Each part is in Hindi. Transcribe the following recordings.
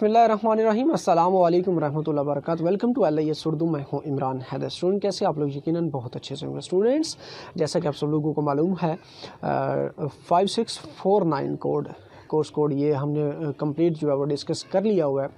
बसमीम अल्लाम रहमतुल्लाह welcome to L S Urdu मैं हूँ इमरान हैदर स्टूडेंट कैसे आप लोग यकीनन बहुत अच्छे से होंगे स्टूडेंट्स जैसा कि आप सब लोगों को मालूम है five six four nine code course code ये हमने कंप्लीट जो है वो डिस्कस कर लिया हुआ है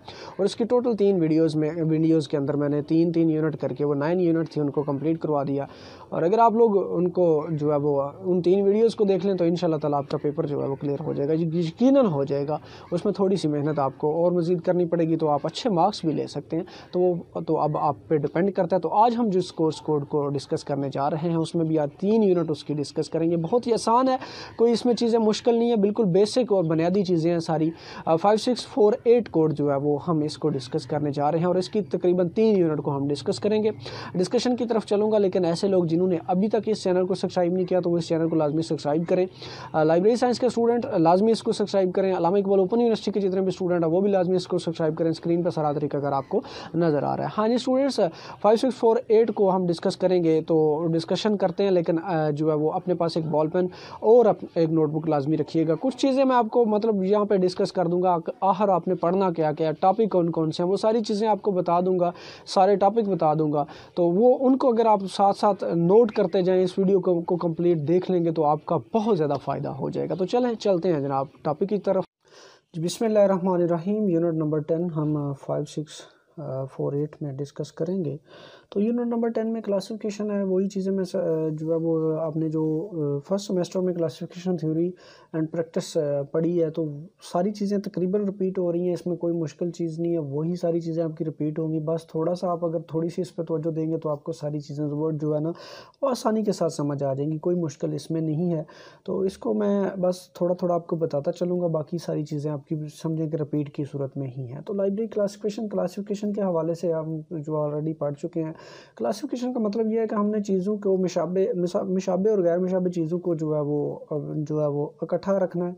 और इसकी टोटल तीन वीडियोस में वीडियोस के अंदर मैंने तीन तीन यूनिट करके वो नाइन यूनिट थी उनको कंप्लीट करवा दिया और अगर आप लोग उनको जो है वो उन तीन वीडियोस को देख लें तो इन ताला आपका पेपर जो है वो क्लियर हो जाएगा यकीन हो जाएगा उसमें थोड़ी सी मेहनत आपको और मज़ीद करनी पड़ेगी तो आप अच्छे मार्क्स भी ले सकते हैं तो तो अब आप पे डिपेंड करता है तो आज हम जिस कोर्स कोड को डिस्कस करने जा रहे हैं उसमें भी आज तीन यूनिट उसकी डिस्कस करेंगे बहुत ही आसान है कोई इसमें चीज़ें मुश्किल नहीं है बिल्कुल बेसिक और बुनियादी चीज़ें हैं सारी five six four eight code जो है वो हम इसको डिस्कस करने जा रहे हैं और इसकी तकरीबन तीन यूनिट को हम डिस्कस करेंगे डिस्कशन की तरफ चलूँगा लेकिन ऐसे लोग जिन जिन्होंने अभी तक इस चैनल को सब्सक्राइब नहीं किया तो वो इस चैनल को लाजमी सब्सक्राइब करें लाइब्रेरी साइंस के स्टूडेंट लाजमी इसको सब्सक्राइब करें अलामा इकबाल ओपन यूनिवर्सिटी के जितने भी स्टूडेंट हैं वो भी लाजमी इसको सब्सक्राइब करें स्क्रीन पर सारा तरीका अगर आपको नज़र आ रहा है हाँ जी students five six four eight को हम डिस्कस करेंगे तो डिस्कशन करते हैं लेकिन जो है वो अपने पास एक बॉल पेन और एक नोटबुक लाजमी रखिएगा कुछ चीज़ें मैं आपको मतलब यहाँ पर डिस्कस कर दूँगा आहर आपने पढ़ना क्या क्या टॉपिक कौन कौन से हैं वो सारी चीज़ें आपको बता दूँगा सारे टॉपिक बता दूँगा तो वो उनको अगर आप साथ साथ नोट करते जाएं इस वीडियो को, को कंप्लीट देख लेंगे तो आपका बहुत ज़्यादा फ़ायदा हो जाएगा तो चलें चलते हैं जनाब टॉपिक की तरफ रहीम यूनिट नंबर टेन हम फाइव सिक्स फोर एट में डिस्कस करेंगे तो यूनिट नंबर टेन में क्लासिफिकेशन है वही चीज़ें मैं जो है वो आपने जो फर्स्ट सेमेस्टर में क्लासिफिकेशन थ्योरी एंड प्रैक्टिस पड़ी है तो सारी चीज़ें तकरीबन रिपीट हो रही हैं इसमें कोई मुश्किल चीज़ नहीं है वही सारी चीज़ें आपकी रिपीट होंगी बस थोड़ा सा आप अगर थोड़ी सी इस पर तोजो देंगे तो आपको सारी चीज़ें वर्ड जो है ना वो आसानी के साथ समझ आ जाएंगी कोई मुश्किल इसमें नहीं है तो इसको मैं बस थोड़ा थोड़ा आपको बताता चलूँगा बाकी सारी चीज़ें आपकी समझें कि रिपीट की सूरत में ही हैं तो लाइब्रेरी क्लासीफिकेशन क्लासीफिकेशन के हवाले से हम जो ऑलरेडी पढ़ चुके हैं क्लासीफिकेशन का मतलब यह है कि हमने चीज़ों को मिशाबे मिशाबे और गैर मिशाबे चीज़ों को जो है वो जो है वो इकट्ठा रखना है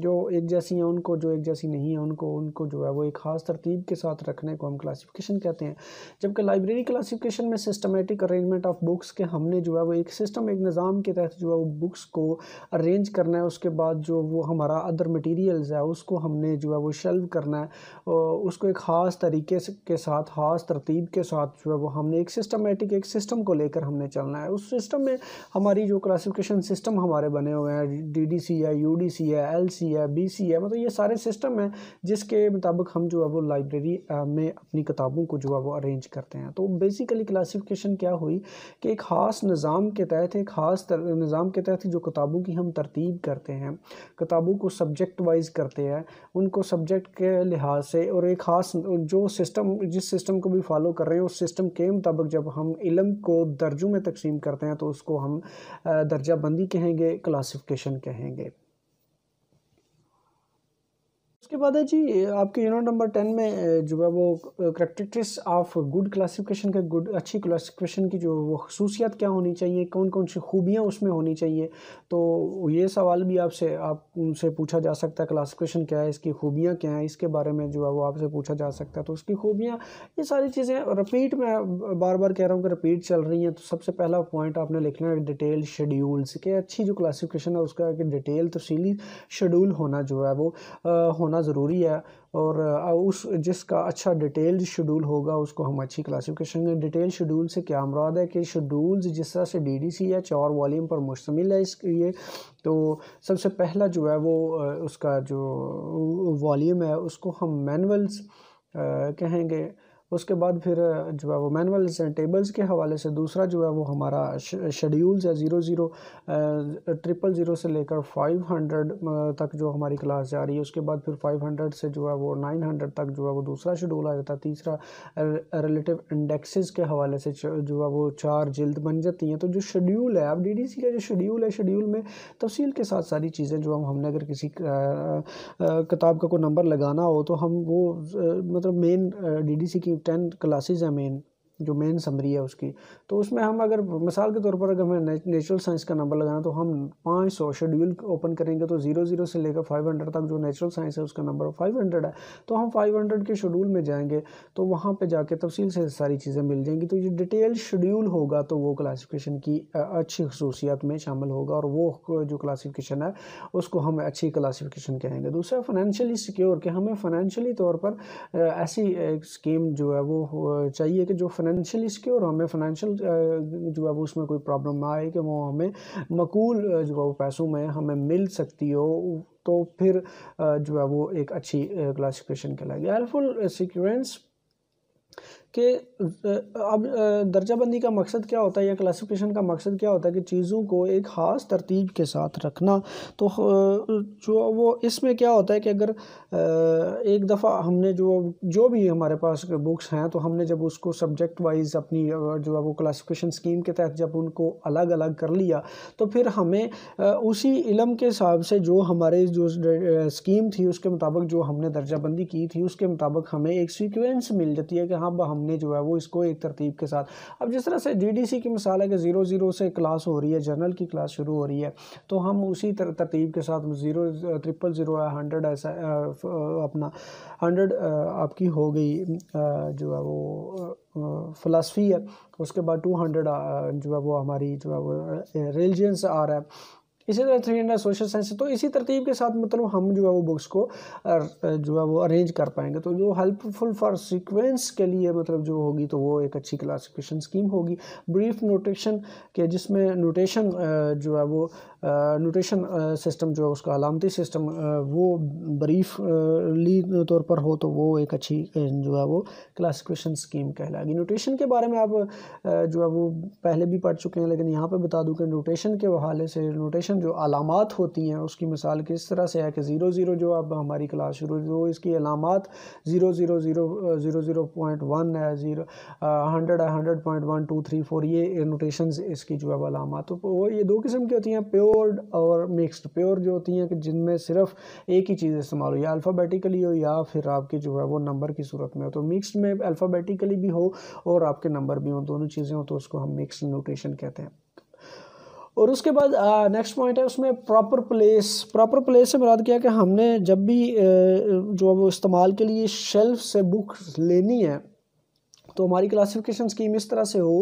जो एक जैसी हैं उनको जो एक जैसी नहीं है उनको उनको जो है वो एक ख़ास तरतीब के साथ रखने को हम क्लासिफिकेशन कहते हैं जबकि लाइब्रेरी क्लासिफिकेशन में सिस्टमेटिक अरेंजमेंट ऑफ बुक्स के हमने जो है वो एक सिस्टम एक निज़ाम के तहत जो है वो बुक्स को अरेंज करना है उसके बाद जो वो हमारा अदर मटीरियल्स है उसको हमने जो है वो शेल्व करना है उसको एक ख़ास तरीके के साथ ख़ास तरतीब के साथ जो है वो हमने एक सिस्टमेटिक एक सिस्टम को लेकर हमने चलना है उस सिस्टम में हमारी जो क्लासिफिकेशन सिस्टम हमारे बने हुए हैं डी डी सी है यू डी सी है एल सी सी है बी सी है मतलब ये सारे सिस्टम हैं जिसके मुताबिक हम जो है वो लाइब्रेरी में अपनी किताबों को जो है वो अरेंज करते हैं तो बेसिकली क्लासिफिकेशन क्या हुई कि एक ख़ास निज़ाम के तहत एक ख़ास निज़ाम के तहत जो किताबों की हम तरतीब करते हैं किताबों को सब्जेक्ट वाइज करते हैं उनको सब्जेक्ट के लिहाज से और एक ख़ास जो सिस्टम जिस सिस्टम को भी फॉलो कर रहे हैं उस सिस्टम के मुताबिक जब हम इलम को दर्जों में तकसीम करते हैं तो उसको हम दर्जाबंदी कहेंगे क्लासिफिकेशन कहेंगे उसके बाद है जी आपके यूनिट नंबर टेन में जो है वो करेक्टरिक्टिस ऑफ गुड क्लासिफिकेशन का गुड अच्छी क्लासिफिकेशन की जो वो खसूसियात क्या होनी चाहिए कौन कौन सी खूबियाँ उसमें होनी चाहिए तो ये सवाल भी आपसे आप उनसे पूछा जा सकता है क्लासिफिकेशन क्या है इसकी खूबियाँ क्या हैं इसके बारे में जो है वो आपसे पूछा जा सकता है तो उसकी खूबियाँ ये सारी चीज़ें रिपीट मैं बार बार कह रहा हूँ कि रिपीट चल रही हैं तो सबसे पहला पॉइंट आपने लिखना है डिटेल शेड्यूल्स के अच्छी जो क्लासीफिकेशन है उसका डिटेल तफसीली शेड्यूल होना जो है वो होना होना ज़रूरी है और उस जिसका अच्छा डिटेल शेड्यूल होगा उसको हम अच्छी क्लासिफिकेशन डिटेल शेड्यूल से क्या मुराद है कि शेड्यूल्स जिस तरह से डी डी सी है चार वॉलीम पर मुश्तमिल है इसके लिए तो सबसे पहला जो है वो उसका जो वॉलीम है उसको हम मैनुअल्स कहेंगे उसके बाद फिर जो है वो मैनुअल्स एंड टेबल्स के हवाले से दूसरा जो है वो हमारा शेड्यूल्स है ज़ीरो ज़ीरो ट्रिपल ज़ीरो से लेकर फाइव हंड्रेड तक जो हमारी क्लास जा रही है उसके बाद फिर फाइव हंड्रेड से जो है वो नाइन हंड्रेड तक जो है वो दूसरा शेड्यूल आ जाता है तीसरा रिलेटिव इंडेक्सेस के हवाले से जो है वो चार जिल्द बन जाती हैं तो जो शेड्यूल है अब डी डी सी का जो शेड्यूल है शेड्यूल में तफसील के साथ सारी चीज़ें जो हम हमने अगर किसी किताब का कोई नंबर लगाना हो तो हम वो मतलब मेन डी डी सी की Ten classes i mean जो मेन समरी है उसकी तो उसमें हम अगर मिसाल के तौर पर अगर हमें नेचुरल साइंस का नंबर लगाना तो हम पाँच सौ शेड्यूल ओपन करेंगे तो जीरो जीरो से लेकर फाइव हंड्रेड तक जो नेचुरल साइंस है उसका नंबर फाइव हंड्रेड है तो हम फाइव हंड्रेड के शेड्यूल में जाएंगे तो वहाँ पर जाके तफसील से सारी चीज़ें मिल जाएंगी तो ये डिटेल शेड्यूल होगा तो वो क्लासीफिकेशन की अच्छी खसूसियात में शामिल होगा और वो जो क्लासीफिकेशन है उसको हम अच्छी क्लासीफिकेशन कहेंगे दूसरा फाइनेंशियली सिक्योर कि हमें फाइनेंशियली तौर पर ऐसी स्कीम जो है वो चाहिए कि जो फाइनेंस फाइनेंशियल इसके और हमें फाइनेंशियल जो है वो उसमें कोई प्रॉब्लम ना आए कि वो हमें मकूल जो है वो पैसों में हमें मिल सकती हो तो फिर जो है वो एक अच्छी क्लासिफिकेशन कहलाएगी हेल्पफुल सिक्योरेंस कि अब दर्जाबंदी का मकसद क्या होता है या क्लासिफिकेशन का मकसद क्या होता है कि चीज़ों को एक ख़ास तरतीब के साथ रखना तो जो वो इसमें क्या होता है कि अगर एक दफ़ा हमने जो जो भी हमारे पास बुक्स हैं तो हमने जब उसको सब्जेक्ट वाइज अपनी जो है वो क्लासिफिकेशन स्कीम के तहत जब उनको अलग अलग कर लिया तो फिर हमें उसी इलम के हिसाब से जो हमारे जो स्कीम थी उसके मुताबिक जो हमने दर्जाबंदी की थी उसके मुताबिक हमें एक सिक्वेंस मिल जाती है कि हाँ हम हमने जो है वो इसको एक तरतीब के साथ अब जिस तरह से जीडीसी की मिसाल है कि ज़ीरो ज़ीरो से क्लास हो रही है जनरल की क्लास शुरू हो रही है तो हम उसी तर, तरतीब के साथ ज़ीरो ट्रिपल ज़ीरो है हंड्रेड ऐसा अपना हंड्रेड आपकी हो गई जो है वो फ़लासफ़ी है उसके बाद टू हंड्रेड जो है वो हमारी जो है वो रिलीजन्स आ रहा है इसी तरह थ्री हंड्रेड सोशल साइंस तो इसी तरतीब के साथ मतलब हम जो है वो बुक्स को जो है वो अरेंज कर पाएंगे तो जो हेल्पफुल फॉर सीक्वेंस के लिए मतलब जो होगी तो वो एक अच्छी क्लासिफिकेशन स्कीम होगी ब्रीफ नोटेशन के जिसमें नोटेशन जो है वो नोटेशन सिस्टम जो है उसका अलामती सिस्टम वो ब्रीफली तौर पर हो तो वो एक अच्छी जो है वो क्लासिफिकेशन स्कीम कहलाएगी नोटेशन के बारे में आप जो है वो पहले भी पढ़ चुके हैं लेकिन यहाँ पर बता दूँ कि नोटेशन के हवाले से नोटेशन जो अलामत होती हैं उसकी मिसाल किस तरह से है कि ज़ीरो ज़ीरो जो अब हमारी क्लास शुरू हुई वो तो इसकी अलामत zero zero zero zero zero point one है ज़ीरो हंड्रेड है hundred point one two three four ये नोटेशन इसकी जो है अलामत तो वो ये दो किस्म की होती हैं प्योर और मिक्सड प्योर जो होती हैं कि जिनमें सिर्फ एक ही चीज़ इस्तेमाल हो या अल्फ़ाबेटिकली हो या फिर आपकी जो है वो नंबर की सूरत में हो तो मिक्सड में अल्फ़ाबेटिकली भी हो और आपके नंबर भी हों दोनों चीज़ें हों तो उसको हम मिक्स नोटेशन कहते हैं और उसके बाद नेक्स्ट पॉइंट है उसमें प्रॉपर प्लेस प्रॉपर प्लेस से मराद क्या कि हमने जब भी जो इस्तेमाल के लिए शेल्फ से बुक लेनी है तो हमारी क्लासिफिकेशन स्कीम इस तरह से हो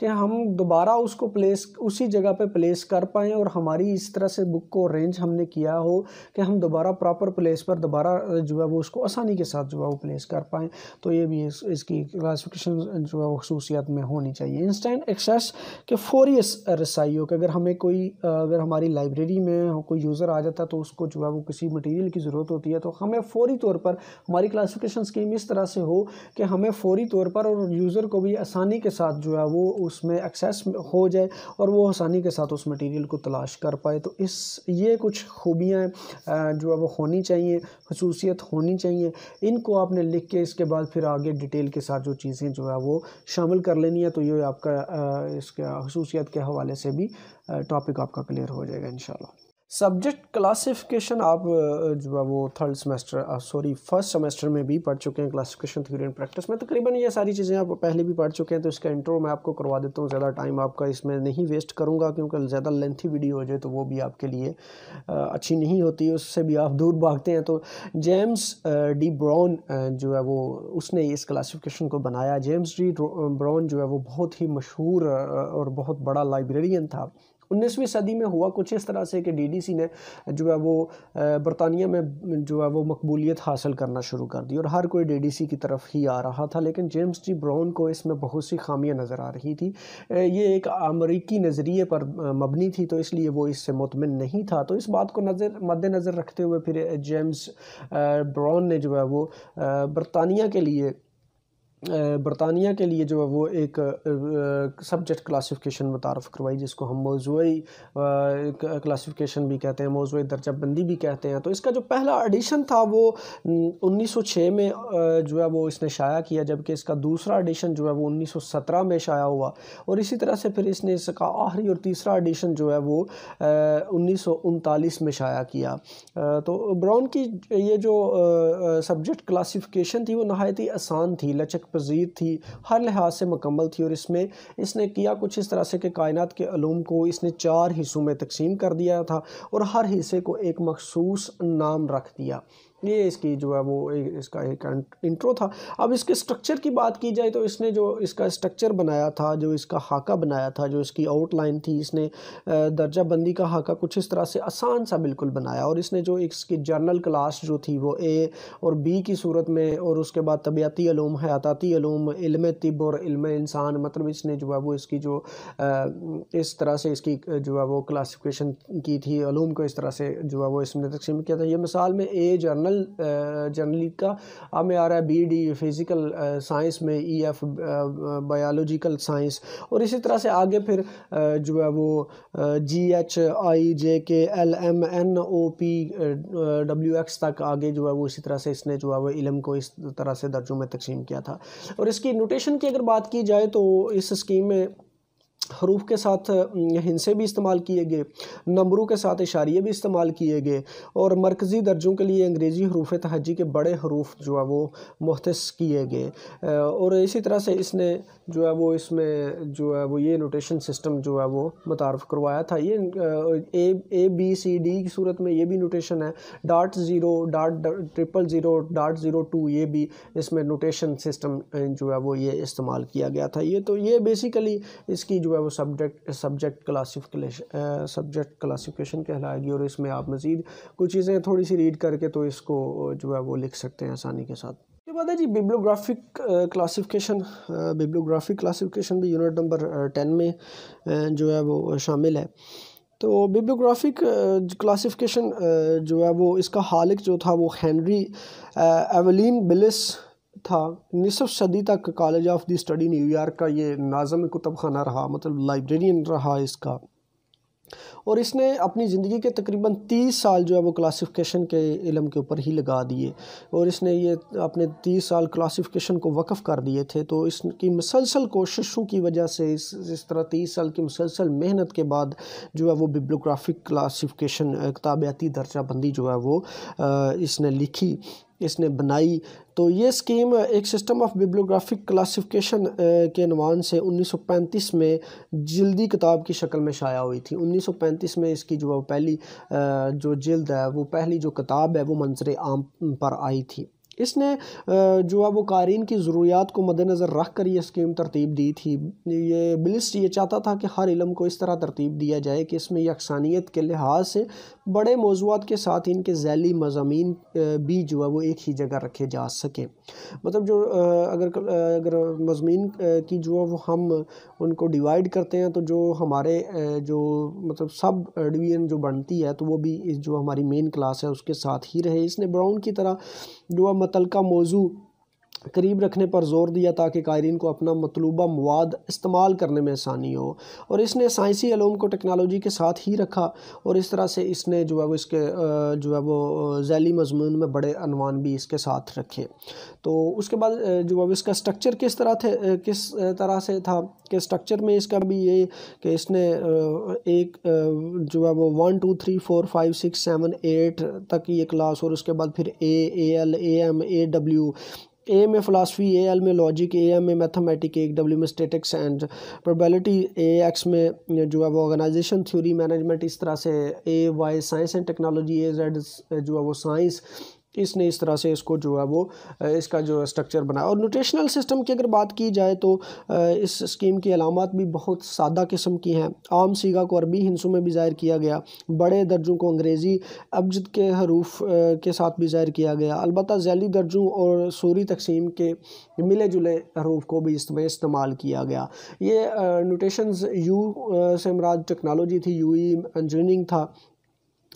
कि हम दोबारा उसको प्लेस उसी जगह पे प्लेस कर पाएँ और हमारी इस तरह से बुक को अरेंज हमने किया हो कि हम दोबारा प्रॉपर प्लेस पर दोबारा जो है वो उसको आसानी के साथ जो है वो प्लेस कर पाएँ तो ये भी इस, इसकी क्लासिफिकेशन जो है वो खसूसियात में होनी चाहिए इंस्टेंट एक्सेस के फौरी रसाई हो कि अगर हमें कोई अगर हमारी लाइब्रेरी में कोई यूज़र आ जाता तो उसको जो है वो किसी मटीरियल की ज़रूरत होती है तो हमें फ़ौरी तौर पर हमारी क्लासिफिकेशन स्कीम इस तरह से हो कि हमें फ़ौरी तौर पर और यूज़र को भी आसानी के साथ जो है वो उसमें एक्सेस हो जाए और वो आसानी के साथ उस मटेरियल को तलाश कर पाए तो इस ये कुछ खूबियाँ जो है वो होनी चाहिए खसूसियत होनी चाहिए इनको आपने लिख के इसके बाद फिर आगे डिटेल के साथ जो चीज़ें जो है वो शामिल कर लेनी है तो ये आपका इसके खसूसियत के हवाले से भी टॉपिक आपका क्लियर हो जाएगा इन सब्जेक्ट क्लासिफिकेशन आप जो है वो third semester sorry first semester में भी पढ़ चुके हैं क्लासिफिकेशन थ्योरी एंड प्रैक्टिस में तकरीबन ये सारी चीज़ें आप पहले भी पढ़ चुके हैं तो इसका इंट्रो मैं आपको करवा देता हूँ ज़्यादा टाइम आपका इसमें नहीं वेस्ट करूँगा क्योंकि ज़्यादा लेंथी वीडियो हो जाए तो वो भी आपके लिए अच्छी नहीं होती उससे भी आप दूर भागते हैं तो जेम्स डी ब्राउन जो है वो उसने इस क्लासीफिकेशन को बनाया जेम्स डी ब्राउन जो है वो बहुत ही मशहूर और बहुत बड़ा लाइब्रेरियन था उन्नीसवीं सदी में हुआ कुछ इस तरह से कि डीडीसी ने जो है वो बरतानिया में जो है वो मकबूलियत हासिल करना शुरू कर दी और हर कोई डीडीसी की तरफ ही आ रहा था लेकिन जेम्स जी ब्राउन को इसमें बहुत सी खामियां नज़र आ रही थी ये एक अमरीकी नज़रिए पर मबनी थी तो इसलिए वो इससे मुतमिन नहीं था तो इस बात को नज़र मद्दनज़र रखते हुए फिर जेम्स ब्राउन ने जो है वो बरतानिया के लिए बरतानिया के लिए जो है वो एक सब्जेक्ट क्लासिफिकेशन मुतारफ़ करवाई जिसको हम मौजूदी क्लासिफिकेशन भी कहते हैं मौजूद दर्जा बंदी भी कहते हैं तो इसका जो पहला एडिशन था वो 1906 में जो है वो इसने शाया किया जबकि इसका दूसरा एडिशन जो है वो 1917 में शाया हुआ और इसी तरह से फिर इसने इसका आखिरी और तीसरा एडिशन जो है वो उन्नीस में शाया किया तो ब्राउन की ये जो सब्जेक्ट क्लासीफिकेशन थी वो नहायत ही आसान थी लचक पजीर थी हर लिहाज से मुकम्मल थी और इसमें इसने किया कुछ इस तरह से कि कायनत के अलूम को इसने चार हिस्सों में तकसीम कर दिया था और हर हिस्से को एक मखसूस नाम रख दिया ये इसकी जो है वो इसका एक इंट्रो था अब इसके स्ट्रक्चर की बात की जाए तो इसने जो इसका स्ट्रक्चर बनाया था जो इसका हाका बनाया था जो इसकी आउटलाइन थी इसने दर्जा बंदी का हाका कुछ इस तरह से आसान सा बिल्कुल बनाया और इसने जो इसकी जर्नल क्लास जो थी वो ए और बी की सूरत में और उसके बाद तबियाती ूम हयाती ूम इल्म तिब और इल्म इंसान मतलब इसने जो है वो इसकी जो इस तरह से इसकी जो है वो क्लासीफिकेशन की थी अलूम को इस तरह से जो है वो इसने तकसीम किया था ये मिसाल में a journal general generally uh, का अब में आ रहा है बी डी फिज़िकल साइंस में ई एफ बायोलॉजिकल साइंस और इसी तरह से आगे फिर uh, जो है वो जी H I J K L M N O P W X तक आगे जो है वो इसी तरह से इसने जो है वो इलम को इस तरह से दर्जों में तकसीम किया था और इसकी नोटेशन की अगर बात की जाए तो इस स्कीम में हरूफ के साथ हिंसे भी इस्तेमाल किए गए नंबरों के साथ इशारे भी इस्तेमाल किए गए और मरकज़ी दर्जों के लिए अंग्रेज़ी हरूफ तहजी के बड़े हरूफ जो है वो मुहत किए गए और इसी तरह से इसने जो है वो इसमें जो है वो ये नोटेशन सिस्टम जो है वो मुतारफ़ करवाया था ये ए ए बी सी डी की सूरत में ये भी नोटेशन है dot zero dot triple zero dot zero two ये भी इसमें नोटेशन सिस्टम जो है वो ये इस्तेमाल किया गया था ये तो ये बेसिकली इसकी जो है है वो subject subject classification subject classification कहलाएगी और इसमें आप मज़ीद कुछ चीज़ें थोड़ी सी रीड करके तो इसको जो है वो लिख सकते हैं आसानी के साथ उसके बाद है जी बिब्लोग्राफिक क्लासिफिकेशन बिब्लोग्राफिक क्लासिफिकेशन भी यूनिट नंबर टेन में जो है वो शामिल है तो बिब्लोग्राफिक क्लासिफिकेशन जो है वो इसका हालिक जो था वो हैंनरी एवलिन बिलिस था निसफ सदी तक college of the study New York का ये नाजम कुतब खाना रहा मतलब लाइब्रेरियन रहा इसका और इसने अपनी ज़िंदगी के तकरीबन तीस साल जो है वो क्लासिफिकेशन के इलम के ऊपर ही लगा दिए और इसने ये अपने तीस साल क्लासिफिकेशन को वक़ कर दिए थे तो इसकी मुसलसल कोशिशों की वजह से इस इस तरह तीस साल की मुसलसल मेहनत के बाद जो है वो बिब्लोग्राफिक क्लासिफिकेशन किताबियाती दर्जाबंदी जो है वो इसने लिखी इसने बनाई तो ये स्कीम एक सिस्टम ऑफ बिब्लोग्राफिक क्लासिफिकेशन के नवान से 1935 में जल्दी किताब की शक्ल में शाया हुई थी 1935 में इसकी जो पहली जो जल्द है वो पहली जो किताब है वो मंजर आम पर आई थी इसने जो है वो कारीन की ज़रूरियात को मद्दनज़र रख कर ये स्कीम तरतीब दी थी ये बिलिस्ट ये चाहता था कि हर इलम को इस तरह तरतीब दिया जाए कि इसमें यकसानियत के लिहाज से बड़े मौजूद के साथ इनके झैली मजामी भी जो है वो एक ही जगह रखे जा सकें मतलब जो अगर अगर मजमीन की जो है वो हम उनको डिवाइड करते हैं तो जो हमारे जो मतलब सब डिवीज़न जो बनती है तो वो भी जो हमारी मेन क्लास है उसके साथ ही रहे इसने ब्राउन की तरह डुआ मतल का मौजू करीब रखने पर जोर दिया ताकि कायरीन को अपना मतलूबा मवाद इस्तेमाल करने में आसानी हो और इसने साइंसी आलूम को टेक्नोलॉजी के साथ ही रखा और इस तरह से इसने जो है वो इसके जो है वो जैली मजमून में बड़े अनवान भी इसके साथ रखे तो उसके बाद जो है वो इसका स्ट्रक्चर किस तरह थे किस तरह से था कि स्ट्रक्चर में इसका भी ये कि इसने एक जो है वो one two three four five six seven eight तक ये क्लास और उसके बाद फिर A A L A M A W A में फ़िलासफ़ी ए एल में लॉजिक ए एम में मैथमेटिक एक डब्ल्यू में statistics and probability A X में जो है वो ऑर्गेनाइजेशन थ्योरी मैनेजमेंट इस तरह से A Y science and technology A Z जो है वो साइंस इसने इस तरह से इसको जो है वो इसका जो स्ट्रक्चर बनाया और नोटेशनल सिस्टम की अगर बात की जाए तो इस स्कीम की अलामत भी बहुत सादा किस्म की हैं आम सीगा को अरबी हिंसों में भी ज़ाहिर किया गया बड़े दर्जों को अंग्रेज़ी अबजद के हरूफ के साथ भी ज़ाहिर किया गया अलबत् जैली दर्जों और सूरी तकसीम के मिले जुले हरूफ को भी इसमें इस्तेमाल किया गया ये न्यूट्रेशन यू से मराज टेक्नोलॉजी थी यू ई इंजीनियरिंग था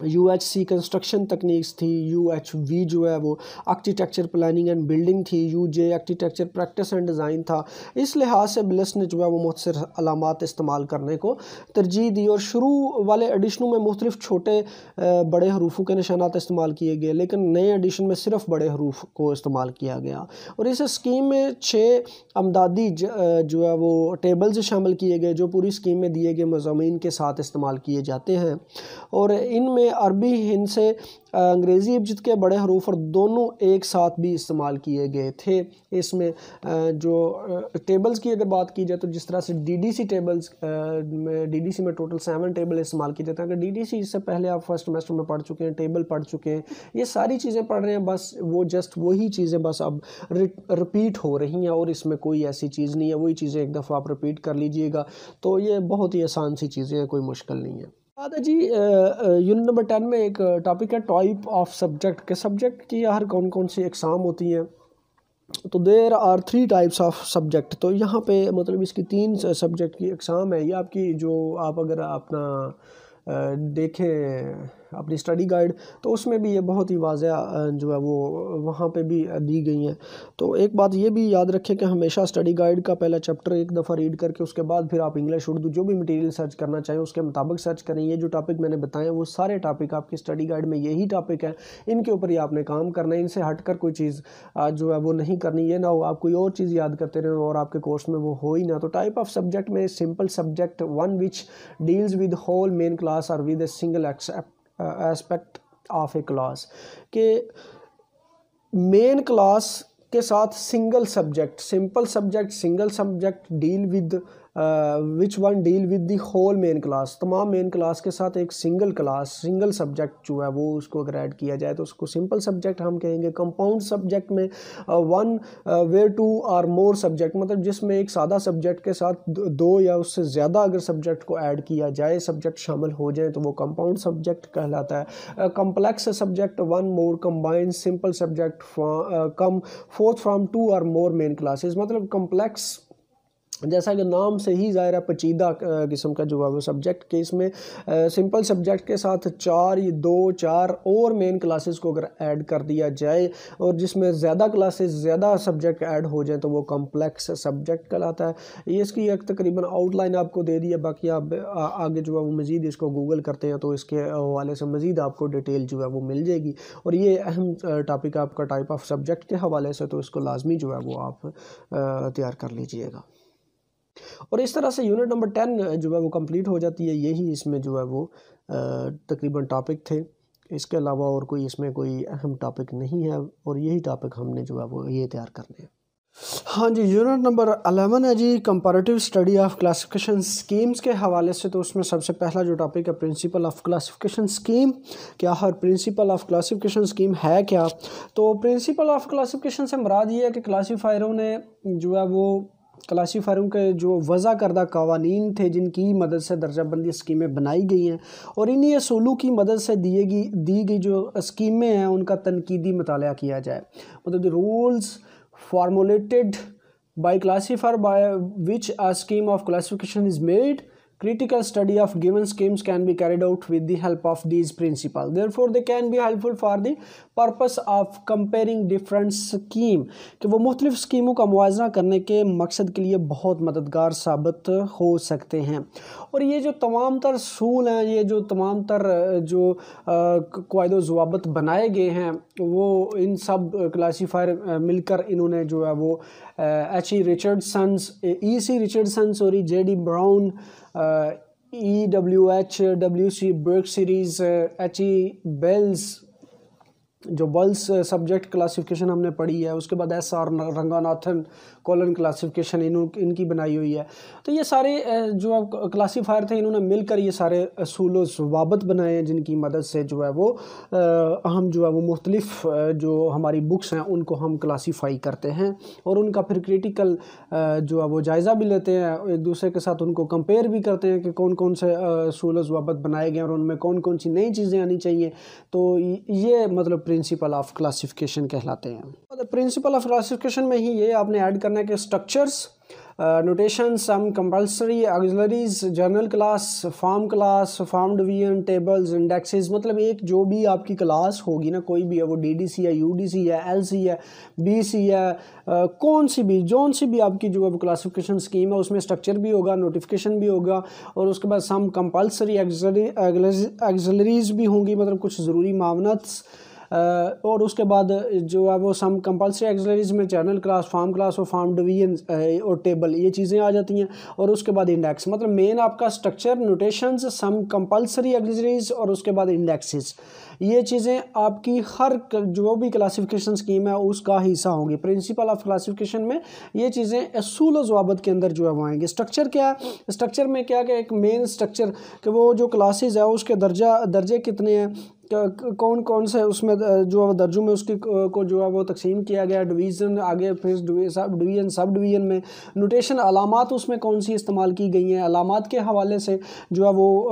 यू एच सी कंस्ट्रक्शन तकनीक्स थी यू एच वी जो है वो आर्किटेक्चर प्लानिंग एंड बिल्डिंग थी U J architecture practice and design था इस लिहाज से बिलस ने जो है वो मुख्तर अलामत इस्तेमाल करने को तरजीह दी और शुरू वाले एडिशनों में मुख्तलिफ छोटे बड़े हरूफों के निशानात इस्तेमाल किए गए लेकिन नए एडिशन में सिर्फ बड़े हरूफ को इस्तेमाल किया गया और इस स्कीम में छः अमदादी जो है वो टेबल्स शामिल किए गए जो पूरी स्कीम में दिए गए मजामी के साथ इस्तेमाल किए जाते हैं और इनमें में अरबी हिंद से अंग्रेज़ी इब्जत के बड़े हरूफ और दोनों एक साथ भी इस्तेमाल किए गए थे इसमें जो टेबल्स की अगर बात की जाए तो जिस तरह से डीडीसी टेबल्स में डीडीसी में टोटल सेवन टेबल इस्तेमाल किए जाते हैं अगर डीडीसी इससे पहले आप फर्स्ट सेमेस्टर में पढ़ चुके हैं टेबल पढ़ चुके हैं ये सारी चीज़ें पढ़ रहे हैं बस वो जस्ट वही चीज़ें बस अब रिपीट हो रही हैं और इसमें कोई ऐसी चीज़ नहीं है वही चीज़ें एक दफ़ा आप रिपीट कर लीजिएगा तो ये बहुत ही आसान सी चीज़ें हैं कोई मुश्किल नहीं है दादा जी यूनिट नंबर टेन में एक टॉपिक है टाइप ऑफ सब्जेक्ट के सब्जेक्ट की हर कौन कौन सी एग्ज़ाम होती हैं तो there are three types of subject तो यहाँ पे मतलब इसकी तीन सब्जेक्ट की एग्ज़ाम है ये आपकी जो आप अगर अपना देखें अपनी स्टडी गाइड तो उसमें भी ये बहुत ही वाजह जो है वो वहाँ पे भी दी गई हैं तो एक बात ये भी याद रखें कि हमेशा स्टडी गाइड का पहला चैप्टर एक दफ़ा रीड करके उसके बाद फिर आप इंग्लिश उर्दू जो भी मटीरियल सर्च करना चाहें उसके मुताबिक सर्च करें ये जो टॉपिक मैंने बताए वो सारे टॉपिक आपकी स्टडी गाइड में यही टॉपिक है इनके ऊपर ही आपने काम करना है इनसे हट कर कोई चीज़ जो है वो नहीं करनी ये ना हो आप कोई और चीज़ याद करते रहें और आपके कोर्स में वो हो ही ना तो टाइप ऑफ सब्जेक्ट में simple subject one which deals with whole main class और with a single except aspect of a class के मेन क्लास के साथ single subject simple subject single subject deal with which one deal with the whole main class तमाम मेन क्लास के साथ एक सिंगल क्लास सिंगल सब्जेक्ट जो है वो उसको अगर ऐड किया जाए तो उसको सिंपल सब्जेक्ट हम कहेंगे कंपाउंड सब्जेक्ट में one where two or more subject मतलब जिसमें एक सादा सब्जेक्ट के साथ दो या उससे ज़्यादा अगर सब्जेक्ट को ऐड किया जाए सब्जेक्ट शामिल हो जाए तो वो कंपाउंड सब्जेक्ट कहलाता है complex subject one more combined simple subject come forth from two or more main classes मतलब कम्प्लेक्स जैसा कि नाम से ही ज़ाहिर पचीदा किस्म का जो है वो सब्जेक्ट के इसमें सिंपल सब्जेक्ट के साथ चार ये दो चार और मेन क्लासेस को अगर ऐड कर दिया जाए और जिसमें ज़्यादा क्लासेस ज़्यादा सब्जेक्ट ऐड हो जाए तो वो कॉम्प्लेक्स सब्जेक्ट कहलाता है ये इसकी एक तकरीबन आउटलाइन आपको दे दी है बाकी आप आगे जो है वो मज़ीद इसको गूगल करते हैं तो इसके हवाले से मज़ीद आपको डिटेल जो है वो मिल जाएगी और ये अहम टॉपिक आपका टाइप ऑफ सब्जेक्ट के हवाले से तो इसको लाजमी जो है वो आप तैयार कर लीजिएगा और इस तरह से यूनिट नंबर टेन जो है वो कंप्लीट हो जाती है यही इसमें जो है वो तकरीबन टॉपिक थे इसके अलावा और कोई इसमें कोई अहम टॉपिक नहीं है और यही टॉपिक हमने जो है वो ये तैयार करने हैं हाँ जी यूनिट नंबर अलेवन है जी comparative study of classification schemes के हवाले से तो उसमें सबसे पहला जो टॉपिक है प्रिंसिपल ऑफ क्लासिफिकेशन स्कीम क्या हर प्रिंसिपल ऑफ क्लासिफिकेशन स्कीम है क्या तो प्रिंसिपल ऑफ क्लासिफिकेशन से मराद ये है कि क्लासिफायरों ने जो है वो क्लासीफायरों के जो वज़ा करदा कवानीन थे जिनकी मदद से दर्जाबंदी स्कीमें बनाई गई हैं और इन्हीं असूलों की मदद से दिए गई दी गई जो स्कीमें हैं उनका तनकीदी मताल किया जाए मतलब the rules formulated by classifier by which a scheme of classification is made Critical study of given schemes can be carried out with the help of these principles. Therefore, they can be helpful for the purpose of comparing different scheme. कि वो मुख्तलिफ स्कीमों का मुआजना करने के मकसद के लिए बहुत मददगार साबित हो सकते हैं और ये जो तमाम तर सूल हैं ये जो तमाम तर जो कायद जवाबत banaye gaye hain wo in sab classifier milkar inhone jo hai wo H.E. Uh, Richardson's, uh, E.C. Richardson, sorry, J.D. Brown, uh, EWH, W.C. Burke series, H.E. Bell's जो बल्स सब्जेक्ट uh, क्लासिफिकेशन हमने पढ़ी है उसके बाद S R Ranganathan colon classification इन इनकी बनाई हुई है तो ये सारे uh, जो क्लासीफायर थे इन्होंने मिलकर ये सारे असूल uh, वाबत बनाए हैं जिनकी मदद से जो है वो हम जो है वो मुख्तलिफ जो हमारी बुक्स हैं उनको हम क्लासीफाई करते हैं और उनका फिर क्रिटिकल जो है वो जायज़ा भी लेते हैं एक दूसरे के साथ उनको कंपेयर भी करते हैं कि कौन कौन से असूल वाबत बनाए गए और उनमें कौन कौन सी नई चीज़ें आनी चाहिए तो ये मतलब प्रिंसिपल ऑफ क्लासिफिकेशन कहलाते हैं प्रिंसिपल ऑफ क्लासिफिकेशन में ही ये आपने ऐड करना है कि structures notation some compulsory auxiliaries general class form class form division tables indexes मतलब एक जो भी आपकी क्लास होगी ना कोई भी है वो डीडीसी है यूडीसी है एलसी है बीसी है uh, कौन सी भी जौन सी भी आपकी जो है क्लासिफिकेशन स्कीम है उसमें स्ट्रक्चर भी होगा नोटिफिकेशन भी होगा और उसके बाद सम कंपल्सरी एग्जलरीज भी होंगी मतलब कुछ ज़रूरी मावनत्स और उसके बाद जो है वो सम कंपलसरी एक्सलरीज में चैनल क्लास फार्म क्लास और फार्म डिवीजन और टेबल ये चीज़ें आ जाती हैं और उसके बाद इंडेक्स मतलब मेन आपका structure notation some compulsory auxiliaries और उसके बाद इंडेक्सेस ये चीज़ें आपकी हर जो भी क्लासिफिकेशन स्कीम है उसका हिस्सा होंगी प्रिंसिपल ऑफ क्लासिफिकेशन में ये चीज़ें असूल जवाबत के अंदर जो है वो आएंगे स्ट्रक्चर क्या है स्ट्रक्चर में क्या कि एक मेन स्ट्रक्चर कि वो जो क्लासेज है उसके दर्जा दर्जे कितने हैं कौन कौन से उसमें जो है दर्जों में उसकी को जो है वो तकसीम किया गया डिवीज़न आगे फिर सब डिवीज़न सब डिवीज़न में नोटेशन अलामत उसमें कौन सी इस्तेमाल की गई हैं अलामत के हवाले से जो है वो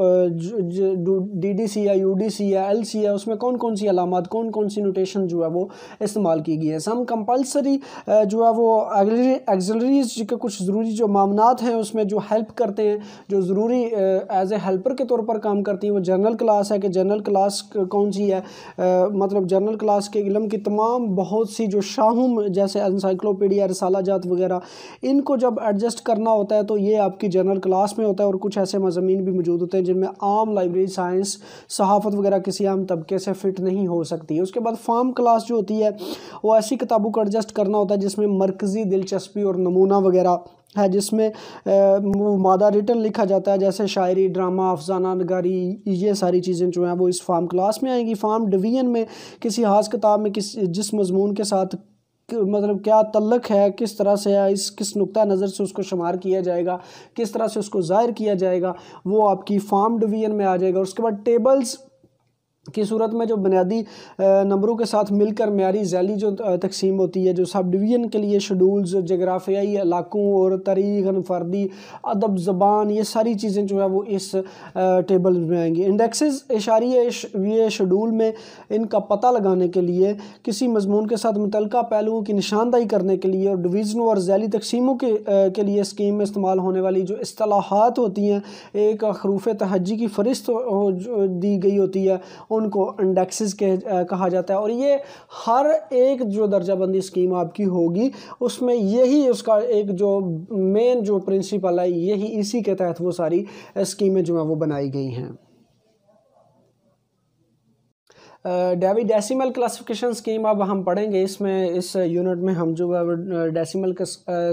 डी डी सी या यू डी सी या एल सी या उसमें कौन कौन सी अलामत कौन कौन सी नोटेशन जो है वो इस्तेमाल की गई है सम कंपलसरी जो है वो एग्जलरीज के कुछ ज़रूरी जो मामला हैं उसमें जो हेल्प करते हैं जो ज़रूरी एज ए हेल्पर के तौर पर काम करती हैं वो जनरल क्लास है कि जनरल क्लास कौन सी है आ, मतलब जनरल क्लास के इलम की तमाम बहुत सी जो शाहम जैसे इंसाइक्लोपीडिया रसाला जात वगैरह इनको जब एडजस्ट करना होता है तो ये आपकी जनरल क्लास में होता है और कुछ ऐसे मज़ामी भी मौजूद होते हैं जिनमें आम लाइब्रेरी साइंस सहाफत वगैरह किसी आम तबके से फिट नहीं हो सकती उसके बाद फार्म क्लास जो होती है वो ऐसी किताबों को एडजस्ट करना होता है जिसमें मरकज़ी दिलचस्पी और नमूना वगैरह है जिसमें मादा रिटर्न लिखा जाता है जैसे शायरी ड्रामा अफसाना नगारी ये सारी चीज़ें जो हैं वो इस फार्म क्लास में आएंगी फार्म डिवीजन में किसी खास किताब में किस जिस मजमून के साथ मतलब क्या तल्लक है किस तरह से है इस किस नुक़ा नज़र से उसको शुमार किया जाएगा किस तरह से उसको ज़ाहिर किया जाएगा वो आपकी फार्म डिवीजन में आ जाएगा उसके बाद टेबल्स की सूरत में जो बुनियादी नंबरों के साथ मिलकर मैारी जैली जो तकसीम होती है जो सब डिवीज़न के लिए शेडूल्स जगराफियाई इलाकों और तारीख फर्दी अदब ज़बान ये सारी चीज़ें जो है वो इस टेबल में आएंगी इंडेक्सेस इशारी ये शेडूल में इनका पता लगाने के लिए किसी मजमून के साथ मुतल पहलुओं की निशानदाही करने के लिए और डिवीज़नों और जैली तकसीमों के के लिए स्कीम में इस्तेमाल होने वाली जो असलाहत होती हैं एक अखरूफ तहजी की फहरिस्त दी गई होती है उनको इंडेक्सेस कह कहा जाता है और ये हर एक जो दर्जाबंदी स्कीम आपकी होगी उसमें यही उसका एक जो मेन जो प्रिंसिपल है यही इसी के तहत वो सारी स्कीमें जो हैं वो बनाई गई हैं डेवी डेसिमल क्लासिफिकेशन स्कीम अब हम पढ़ेंगे इसमें इस यूनिट में हम जो है का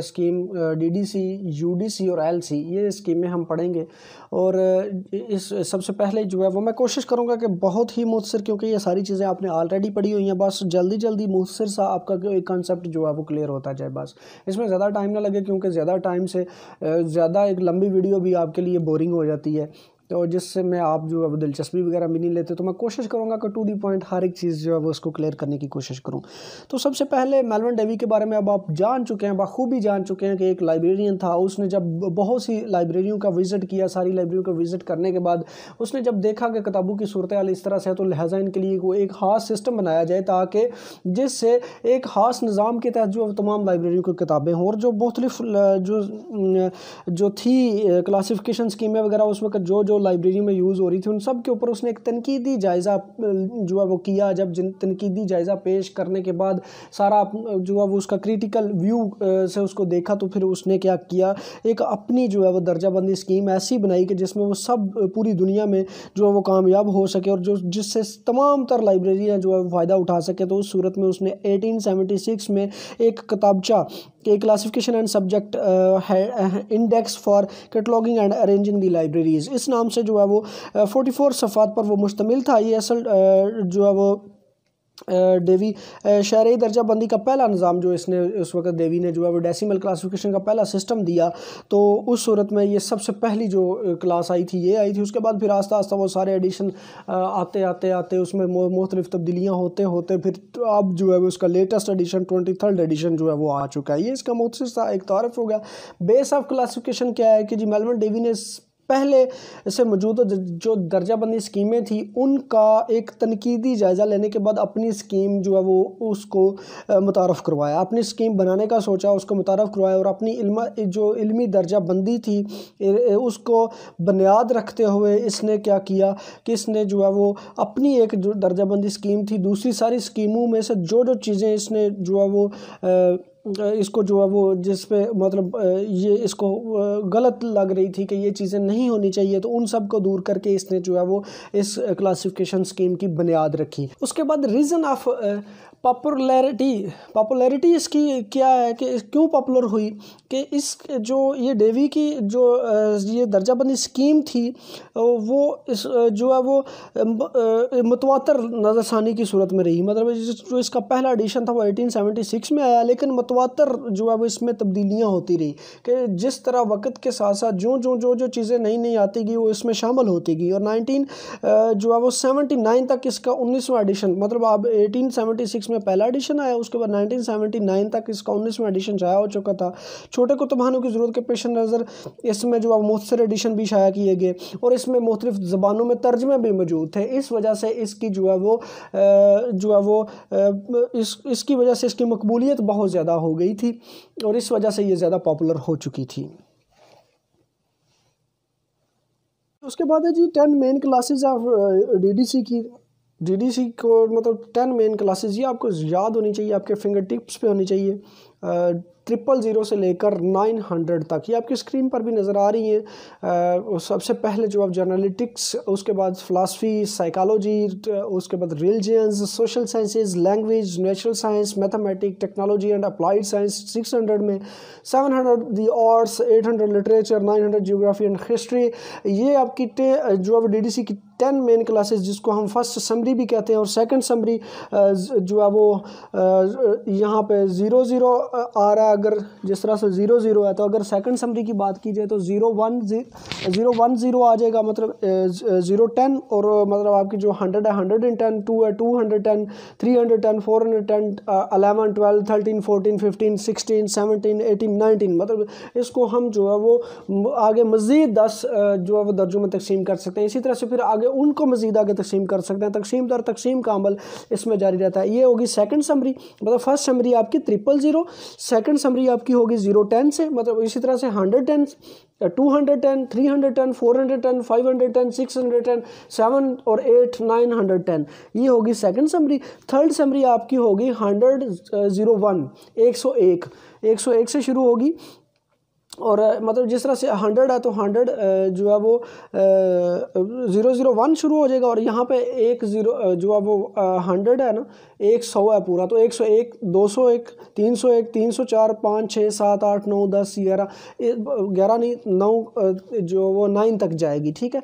स्कीम डीडीसी यूडीसी और एलसी ये स्कीम में हम पढ़ेंगे और इस सबसे पहले जो है वो मैं कोशिश करूँगा कि बहुत ही मुखसर क्योंकि ये सारी चीज़ें आपने ऑलरेडी पढ़ी हुई हैं बस जल्दी जल्दी मुखसर सा आपका एक कॉन्सेप्ट जो है वो क्लियर होता जाए बस इसमें ज़्यादा टाइम ना लगे क्योंकि ज़्यादा टाइम से ज़्यादा एक लंबी वीडियो भी आपके लिए बोरिंग हो जाती है तो जिससे मैं आप जो है वो दिलचस्पी वगैरह भी नहीं लेते तो मैं कोशिश करूँगा कि टू दी पॉइंट हर एक चीज़ जो है वो उसको क्लियर करने की कोशिश करूँ तो सबसे पहले मेलवन डेवी के बारे में अब आप जान चुके हैं बखूबी जान चुके हैं कि एक लाइब्रेरियन था उसने जब बहुत सी लाइब्रेरियों का विज़िट किया सारी लाइब्रेरियों का विज़िट करने के बाद उसने जब देखा कि किताबों की सूरत हाल इस तरह से है तो लिहाजा इनके लिए वो एक खास सिस्टम बनाया जाए ताकि जिससे एक खास निज़ाम के तहत जो तमाम लाइब्रेरियों की किताबें हों और जो मुख्तलिफ जो जो थी क्लासीफिकेशन स्कीमें वगैरह उस वक्त जो जो लाइब्रेरी में यूज़ हो रही थी उन सब के ऊपर उसने एक तनकीदी जायज़ा जो है वो किया जब जिन तनकीदी जायज़ा पेश करने के बाद सारा जो है वो उसका क्रिटिकल व्यू से उसको देखा तो फिर उसने क्या किया एक अपनी जो है वो दर्जाबंदी स्कीम ऐसी बनाई कि जिसमें वो सब पूरी दुनिया में जो है वो कामयाब हो सके और जो जिससे तमाम तर लाइब्रेरियाँ जो है फ़ायदा उठा सके तो उस सूरत में उसने एटीन में एक किताबचा के क्लासिफिकेशन एंड सब्जेक्ट है index for cataloguing and arranging the libraries इस नाम से जो है वो फोर्टी फोर सफ़ात पर वो मुश्तमिल था ये असल uh, जो है वो डेवी शहरी दर्जाबंदी का पहला निज़ाम जो इसने उस वक्त देवी ने जो है वो डेसीमल क्लासिफिकेशन का पहला सिस्टम दिया तो उस सूरत में ये सबसे पहली जो क्लास आई थी ये आई थी उसके बाद फिर आस्ता आस्ता वो सारे एडिशन आते आते आते उसमें मुख्तलिफ तब्दीलियाँ होते होते फिर तो अब जो है वो उसका latest edition twenty third edition जो है वो आ चुका है ये इसका मुख्तर एक तारफ़ हो गया बेस ऑफ क्लासिफिकेशन क्या है कि जी मेलमन डेवी ने पहले से मौजूद जो दर्जाबंदी स्कीमें थी उनका एक तनकीदी जायज़ा लेने के बाद अपनी स्कीम जो है वो उसको मुतारफ़ करवाया अपनी स्कीम बनाने का सोचा उसको मुतारफ़ करवाया और अपनी इल्मा जो इलमी दर्जाबंदी थी उसको बुनियाद रखते हुए इसने क्या किया कि इसने जो है वो अपनी एक दर्जाबंदी स्कीम थी दूसरी सारी स्कीमों में से जो जो चीज़ें इसने जो है वो इसको जो है वो जिस पे मतलब ये इसको गलत लग रही थी कि ये चीज़ें नहीं होनी चाहिए तो उन सब को दूर करके इसने जो है वो इस क्लासिफिकेशन स्कीम की बुनियाद रखी उसके बाद रीज़न ऑफ पॉपुलैरिटी पॉपुलैरिटी इसकी क्या है कि क्यों पॉपुलर हुई कि इस जो ये डेवी की जो ये दर्जाबंदी स्कीम थी वो इस जो है वो मतवातर नज़रसानी की सूरत में रही मतलब जो इसका पहला एडिशन था वो 1876 में आया लेकिन मतवातर जो है वो इसमें तब्दीलियाँ होती रही कि जिस तरह वक्त के साथ साथ जो जो जो जो चीज़ें नई नई आती गई वो इसमें शामिल होती गई और नाइनटीन जो है वो सेवेंटी तक इसका उन्नीसवा एडिशन मतलब आप एटीन में पहला एडिशन आया उसके बाद 1979 तक इसका उन्नीसवें एडिशन छाया हो चुका था छोटे कुतुबानों की ज़रूरत के पेश नज़र इसमें जो मुख्तर एडिशन भी शाया किए गए और इसमें मुख्तलिफ ज़बानों में तर्जमे भी मौजूद थे इस वजह से इसकी जो है वो जो है वो इस इसकी वजह से इसकी मकबूलीत बहुत ज़्यादा हो गई थी और इस वजह से ये ज़्यादा पॉपुलर हो चुकी थी उसके बाद है जी ten main classes of DDC की डी को मतलब टेन मेन क्लासेस ये आपको याद होनी चाहिए आपके फिंगर टिप्स पे होनी चाहिए ट्रिपल ज़ीरो से लेकर नाइन हंड्रेड तक ये आपकी स्क्रीन पर भी नज़र आ रही हैं सबसे पहले जो आप जर्नलिटिक्स उसके बाद फ़िलासफ़ी साइकोलॉजी तो उसके बाद religions social sciences language natural science mathematic technology and applied science six hundred में seven hundred the arts eight hundred literature nine hundred geography and history ये आपकी जो अब डी डी सी की टेन मेन क्लासेस जिसको हम फर्स्ट समरी भी कहते हैं और सेकंड समरी जो है वो यहाँ पे ज़ीरो ज़ीरो आ रहा है अगर जिस तरह से ज़ीरो ज़ीरो है तो अगर सेकंड समरी की बात की जाए तो zero one zero one zero आ जाएगा मतलब ज़ीरो टेन और मतलब आपकी जो हंड्रेड है हंड्रेड एंड टेन टू है two hundred ten three hundred ten four hundred ten eleven twelve thirteen fourteen fifteen sixteen seventeen eighteen nineteen मतलब इसको हम जो है वो आगे मज़ीद दस जो है वो दर्जों में तकसीम कर सकते हैं इसी तरह से फिर आगे हुए उनको मज़ीद आगे तकसीम कर सकते हैं तकसीम दर तकसीम का अमल इसमें जारी रहता है ये होगी सेकंड समरी मतलब फर्स्ट समरी आपकी ट्रिपल ज़ीरो सेकंड समरी आपकी होगी ज़ीरो टेन से मतलब इसी तरह से hundred ten two hundred ten three hundred ten four hundred ten five hundred ten six hundred ten seven और एट नाइन हंड्रेड टेन ये होगी सेकंड समरी थर्ड समरी आपकी होगी हंड्रेड ज़ीरो वन एक सौ एक एक सौ एक से शुरू होगी और मतलब जिस तरह से हंड्रेड है तो हंड्रेड जो है वो ज़ीरो ज़ीरो वन शुरू हो जाएगा और यहाँ पे एक ज़ीरो जो है वो हंड्रेड है ना एक सौ है पूरा तो एक सौ एक दो सौ एक तीन सौ एक तीन सौ चार पाँच छः सात आठ नौ दस ग्यारह ग्यारह नहीं नौ जो वो नाइन तक जाएगी ठीक है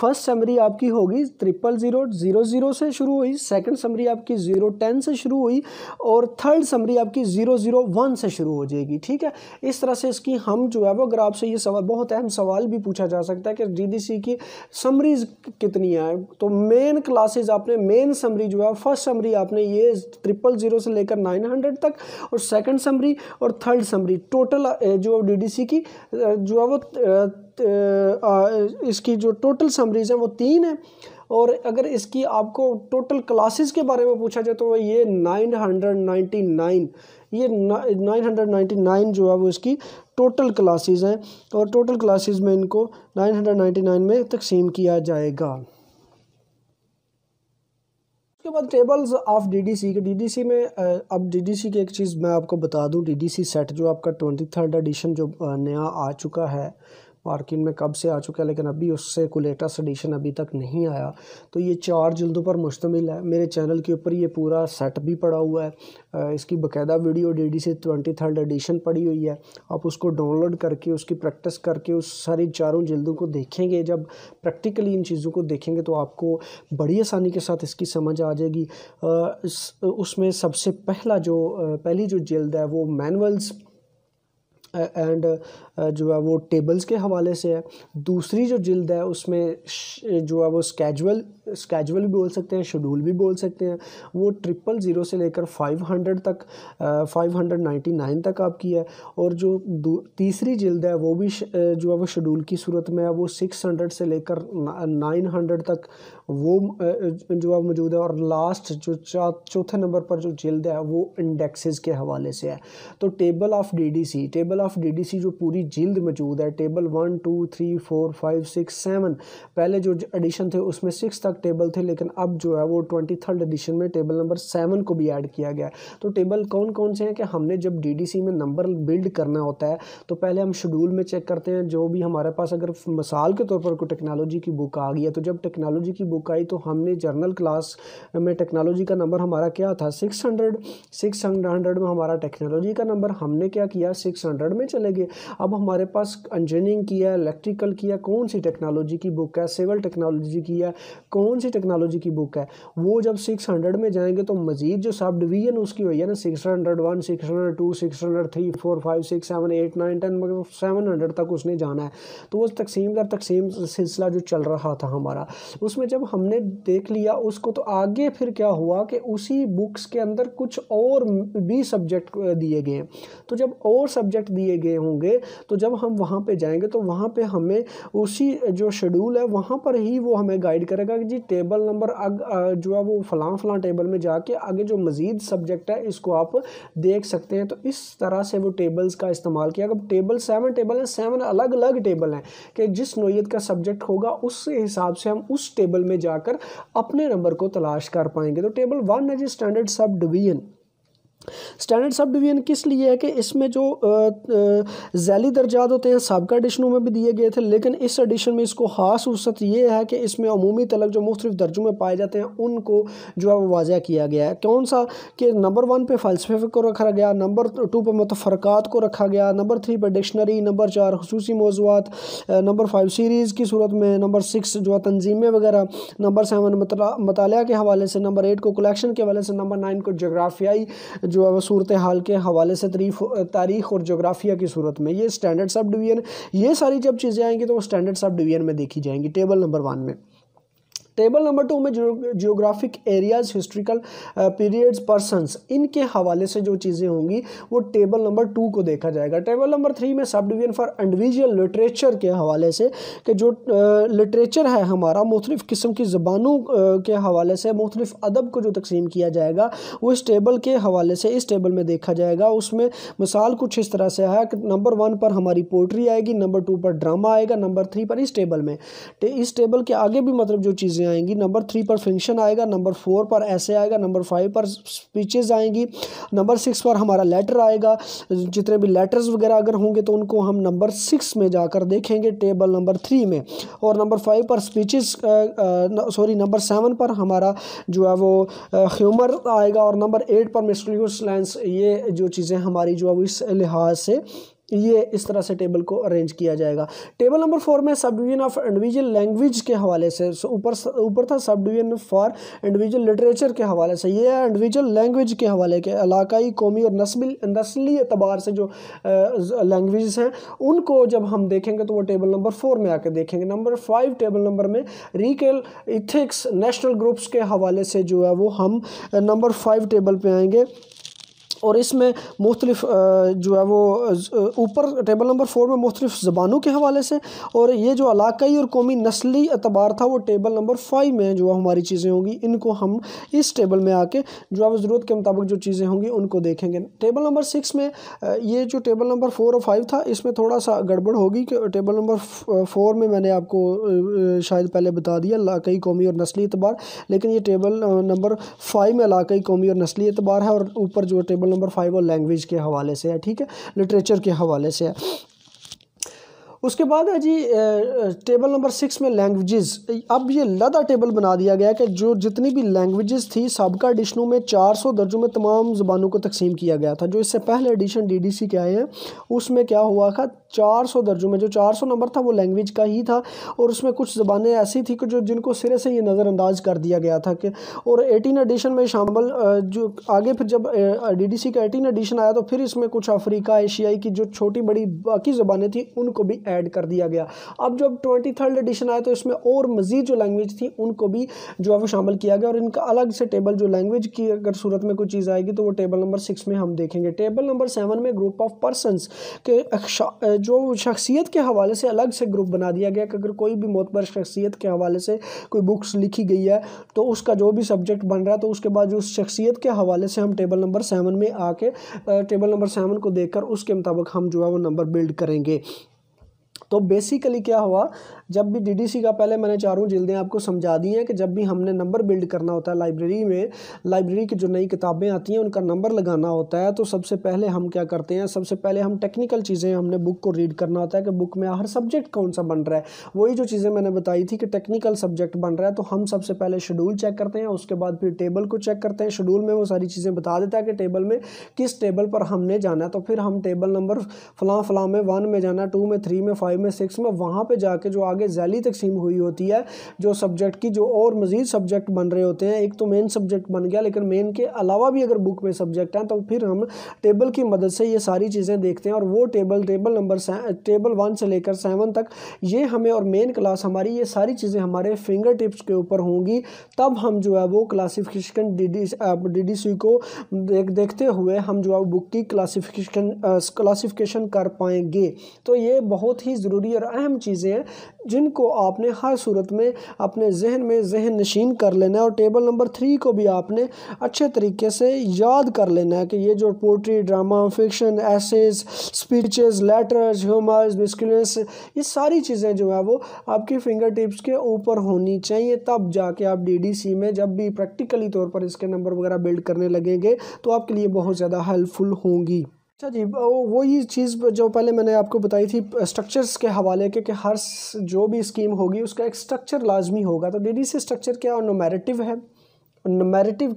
फर्स्ट समरी आपकी होगी ट्रिपल ज़ीरो ज़ीरो ज़ीरो से शुरू हुई सेकेंड समरी आपकी ज़ीरो टेन से शुरू हुई और थर्ड समरी आपकी ज़ीरो ज़ीरो वन से शुरू हो जाएगी ठीक है इस तरह से इसकी हम अंक जो है वो अगर आपसे ये सवाल बहुत अहम सवाल भी पूछा जा सकता है कि जीडीसी की समरीज कितनी है तो मेन क्लासेस आपने मेन समरी जो है फर्स्ट समरी आपने ये ट्रिपल जीरो से लेकर नाइन हंड्रेड तक और सेकंड समरी और थर्ड समरी टोटल जो डीडीसी की जो है वो इसकी जो टोटल समरीज हैं वो तीन है और अगर इसकी आपको टोटल क्लासेस के बारे में पूछा जाए तो ये नाइन हंड्रेड नाइन्टी नाइन ये नाइन हंड्रेड नाइन्टी नाइन जो है वो इसकी टोटल क्लासेस हैं और टोटल क्लासेस में इनको नाइन हंड्रेड नाइन्टी नाइन में तकसीम किया जाएगा उसके बाद टेबल्स ऑफ डीडीसी के डीडीसी में अब डीडीसी की एक चीज़ मैं आपको बता दूं डीडीसी सेट जो आपका ट्वेंटी थर्ड एडिशन जो नया आ चुका है मार्केट में कब से आ चुका है लेकिन अभी उससे कोई लेटेस्ट एडिशन अभी तक नहीं आया तो ये चार जल्दों पर मुश्तमिल है मेरे चैनल के ऊपर ये पूरा सेट भी पड़ा हुआ है इसकी बाकायदा video D D C twenty third edition पड़ी हुई है आप उसको डाउनलोड करके उसकी प्रैक्टिस करके उस सारी चारों जल्दों को देखेंगे जब प्रैक्टिकली इन चीज़ों को देखेंगे तो आपको बड़ी आसानी के साथ इसकी समझ आ जाएगी उसमें सबसे पहला जो पहली जो जल्द है वो मैनुअल्स एंड जो है वो टेबल्स के हवाले से है दूसरी जो जिल्द है उसमें जो है वो स्केजुअल स्केजुअल भी बोल सकते हैं शेड्यूल भी बोल सकते हैं वो ट्रिपल ज़ीरो से लेकर फाइव हंड्रेड तक फाइव हंड्रेड नाइन्टी नाइन तक आपकी है और जो तीसरी जिल्द है वो भी जो है वो शेड्यूल की सूरत में है वो सिक्स हंड्रेड से लेकर नाइन हंड्रेड तक वो जो है मौजूद है और लास्ट जो चौथे नंबर पर जो जिल्द है वो इंडेक्सेस के हवाले से है तो table of C table of C जो पूरी जिल्द मौजूद है table one two three four five six seven पहले जो एडिशन थे उसमें सिक्स तक टेबल थे लेकिन अब जो है वो ट्वेंटी थर्ड एडिशन में टेबल नंबर सेवन को भी ऐड किया गया तो टेबल कौन कौन से हैं कि हमने जब डी में नंबर बिल्ड करना होता है तो पहले हम शेड्यूल में चेक करते हैं जो भी हमारे पास अगर मिसाल के तौर पर कोई टेक्नोलॉजी की बुक आ गई है तो जब टेक्नोलॉजी की बुक आई तो हमने जर्नल क्लास में टेक्नोलॉजी का नंबर हमारा क्या था सिक्स हंड्रेड सिक्स हंड्रेड में हमारा टेक्नोलॉजी का नंबर हमने क्या किया सिक्स हंड्रेड में चले गए अब हमारे पास इंजीनियरिंग की है इलेक्ट्रिकल की है कौन सी टेक्नोलॉजी की बुक है सिविल टेक्नोलॉजी की है कौन सी टेक्नोलॉजी की बुक है वो जब सिक्स हंड्रेड में जाएंगे तो मज़ीद जो सब डिवीज़न उसकी हुई है ना six hundred one six hundred two six hundred three four five six seven eight nine ten मतलब सेवन हंड्रेड तक उसने जाना है तो वो तकसीम दर तकसीम सिलसिला जो चल रहा था हमारा उसमें जब हमने देख लिया उसको तो आगे फिर क्या हुआ कि उसी बुक्स के अंदर कुछ और भी सब्जेक्ट दिए गए तो जब और सब्जेक्ट दिए गए होंगे तो जब हम वहाँ पर जाएंगे तो वहाँ पर हमें उसी जो शेड्यूल है वहाँ पर ही वो हमें गाइड करेगा कि जी टेबल नंबर अग जो है वो फ़लाँ फ़लाँ टेबल में जाके आगे जो मज़ीद सब्जेक्ट है इसको आप देख सकते हैं तो इस तरह से वो टेबल्स का इस्तेमाल किया अगर टेबल सेवन टेबल हैं सेवन अलग अलग टेबल हैं कि जिस नोयत का सब्जेक्ट होगा उस हिसाब से हम उस टेबल में जाकर अपने नंबर को तलाश कर पाएंगे तो टेबल वन है जी standard subdivision standard subdivision किस लिए है कि इसमें जो जैली दर्जात होते हैं सबका एडिशनों में भी दिए गए थे लेकिन इस एडिशन में इसको खास वसत यह है कि इसमें अमूमी तलक जो मुख्तु दर्जों में पाए जाते हैं उनको जो है वाजह किया गया है कौन सा कि नंबर वन पे फ़लसफे को रखा गया नंबर टू पर मतफ़रक़ात को रखा गया नंबर थ्री पर डिक्शनरी नंबर चार खसूस मौजूद नंबर फाइव सीरीज़ की सूरत में नंबर सिक्स जो है तनजीमें वगैरह नंबर सेवन मतलब के हवाले से नंबर एट को कलेक्शन के हवाले से नंबर नाइन को जोग्राफियाई जो है वह सूरत हाल के हवाले से तरीफ तारीख और जोग्राफिया की सूरत में ये स्टैंडर्ड सब डिवीज़न ये सारी जब चीज़ें आएंगी तो वो स्टैंडर्ड सब डिवीज़न में देखी जाएंगी टेबल नंबर वन में टेबल नंबर टू में geographic areas historical periods persons इनके हवाले से जो चीज़ें होंगी वो टेबल नंबर टू को देखा जाएगा टेबल नंबर थ्री में sub division for individual literature के हवाले से कि जो लिटरेचर uh, है हमारा मुख्तलिफ़ किस्म की ज़बानों uh, के हवाले से मुख्तलिफ़ अदब को जो तकसीम किया जाएगा वो इस टेबल के हवाले से इस टेबल में देखा जाएगा उसमें मिसाल कुछ इस तरह से है कि नंबर वन पर हमारी पोइट्री आएगी नंबर टू पर ड्रामा आएगा नंबर थ्री पर इस टेबल में इस टेबल के आगे भी मतलब जो चीज़ें चीज़ें आएंगी नंबर थ्री पर फंक्शन आएगा नंबर फोर पर ऐसे आएगा नंबर फाइव पर स्पीचेज़ आएंगी नंबर सिक्स पर हमारा लेटर आएगा जितने भी लेटर्स वगैरह अगर होंगे तो उनको हम नंबर सिक्स में जाकर देखेंगे टेबल नंबर थ्री में और नंबर फाइव पर स्पीचेस सॉरी नंबर सेवन पर हमारा जो है वो ह्यूमर आएगा और नंबर एट पर मिस्टलियस लेंस ये जो चीज़ें हमारी जो है वो इस लिहाज से ये इस तरह से टेबल को अरेंज किया जाएगा टेबल नंबर फोर में sub division of individual language के हवाले से ऊपर ऊपर था sub division for individual literature के हवाले से ये इंडिविजुअल लैंग्वेज के हवाले के इलाकाई कौमी और नस्ल नस्ली एतबार से जो लैंग्वेज हैं उनको जब हम देखेंगे तो वो टेबल नंबर फोर में आकर देखेंगे नंबर फाइव टेबल नंबर में रिकेल इथिक्स नेशनल ग्रुप्स के हवाले से जो है वो हम नंबर फाइव टेबल पर आएंगे और इसमें मुख्तलिफ जो है वो ऊपर टेबल नंबर फोर में मुख्तलिफ ज़बानों के हवाले से और ये जो इलाकई और कौमी नस्ली अतबार था वो टेबल नंबर फाइव में जो है हमारी चीज़ें होंगी इनको हम इस टेबल में आके जो है ज़रूरत के मुताबिक जो चीज़ें होंगी उनको देखेंगे टेबल नंबर सिक्स में ये जो टेबल नंबर फोर और फाइव था इसमें थोड़ा सा गड़बड़ होगी कि टेबल नंबर फोर में मैंने आपको शायद पहले बता दिया इलाकई कौमी और नस्ली अतबार लेकिन ये टेबल नंबर फाइव में इलाकई कौमी और नस्ली अतबार है और ऊपर जो टेबल एग्जाम्पल नंबर फाइव और लैंग्वेज के हवाले से है ठीक है लिटरेचर के हवाले से है उसके बाद है जी टेबल नंबर सिक्स में लैंग्वेजेस अब ये लदा टेबल बना दिया गया है कि जो जितनी भी लैंग्वेजेस थी सबका एडिशनों में 400 दर्जों में तमाम ज़बानों को तकसीम किया गया था जो इससे पहले एडिशन डीडीसी के आए हैं उसमें क्या हुआ था 400 दर्जों में जो 400 नंबर था वो लैंग्वेज का ही था और उसमें कुछ ज़बानें ऐसी थी कि जो जिनको सिरे से ये नज़रअंदाज कर दिया गया था कि और एटीन एडिशन में शामिल जो आगे फिर जब डी का एटीन एडिशन आया तो फिर इसमें कुछ अफ्रीका एशियाई की जो छोटी बड़ी बाकी ज़बानें थी उनको भी ऐड कर दिया गया अब जब ट्वेंटी थर्ड एडिशन आया तो इसमें और मज़ीद जो लैंग्वेज थी उनको भी जो है वो शामिल किया गया और इनका अलग से टेबल जो लैंग्वेज की अगर सूरत में कोई चीज़ आएगी तो वो टेबल नंबर सिक्स में हम देखेंगे टेबल नंबर सेवन में ग्रुप ऑफ पर्सनस के जो शख्सियत के हवाले से अलग से ग्रुप बना दिया गया कि अगर कोई भी मोतबर शख्सियत के हवाले से कोई बुक्स लिखी गई है तो उसका जो भी सब्जेक्ट बन रहा है तो उसके बाद जो उस शख्सियत के हवाले से हम टेबल नंबर सेवन में आके टेबल नंबर सेवन को देखकर उसके मुताबिक हम जो है वो नंबर बिल्ड करेंगे तो बेसिकली क्या हुआ जब भी डीडीसी का पहले मैंने चारों जल्दें आपको समझा दी हैं कि जब भी हमने नंबर बिल्ड करना होता है लाइब्रेरी में लाइब्रेरी की जो नई किताबें आती हैं उनका नंबर लगाना होता है तो सबसे पहले हम क्या करते हैं सबसे पहले हम टेक्निकल चीज़ें हमने बुक को रीड करना होता है कि बुक में हर सब्जेक्ट कौन सा बन रहा है वही जो चीज़ें मैंने बताई थी कि टेक्निकल सब्जेक्ट बन रहा है तो हम सबसे पहले शेड्यूल चेक करते हैं उसके बाद फिर टेबल को चेक करते हैं शेड्यूल में वो सारी चीज़ें बता देता है कि टेबल में किस टेबल पर हमने जाना है तो फिर हम टेबल नंबर फ़लाँ फ़लाँ में वन में जाना टू में थ्री में फाइव में सिक्स में वहाँ पर जाके जो आगे जैली तकसीम हुई होती है जो सब्जेक्ट की जो और मज़ीद सब्जेक्ट बन रहे होते हैं एक तो मेन सब्जेक्ट बन गया लेकिन मेन के अलावा भी अगर बुक में सब्जेक्ट हैं तो फिर हम टेबल की मदद से ये सारी चीज़ें देखते हैं और वो table table number table one से लेकर सेवन तक ये हमें और मेन क्लास हमारी ये सारी चीज़ें हमारे फिंगर टिप्स के ऊपर होंगी तब हम जो है वो क्लासीफिकेशन डी डी सी को देख देखते हुए हम जो है बुक की क्लासीफिकेशन क्लासीफिकेशन कर पाएंगे तो ये बहुत ही ज़रूरी और अहम चीज़ें हैं जिनको आपने हर सूरत में अपने जहन में जहन नशीन कर लेना है और टेबल नंबर थ्री को भी आपने अच्छे तरीके से याद कर लेना है कि ये जो poetry drama fiction essays speeches letters humours miscellaneous ये सारी चीज़ें जो है वो आपकी फिंगर टिप्स के ऊपर होनी चाहिए तब जाके आप डी में जब भी प्रैक्टिकली तौर पर इसके नंबर वगैरह बिल्ड करने लगेंगे तो आपके लिए बहुत ज़्यादा हेल्पफुल होंगी अच्छा जी वो ये चीज़ जो पहले मैंने आपको बताई थी स्ट्रक्चर्स के हवाले के कि हर जो भी स्कीम होगी उसका एक स्ट्रक्चर लाजमी होगा तो डी सी स्ट्रक्चर क्या नोमेरेटिव है नमेरेटिव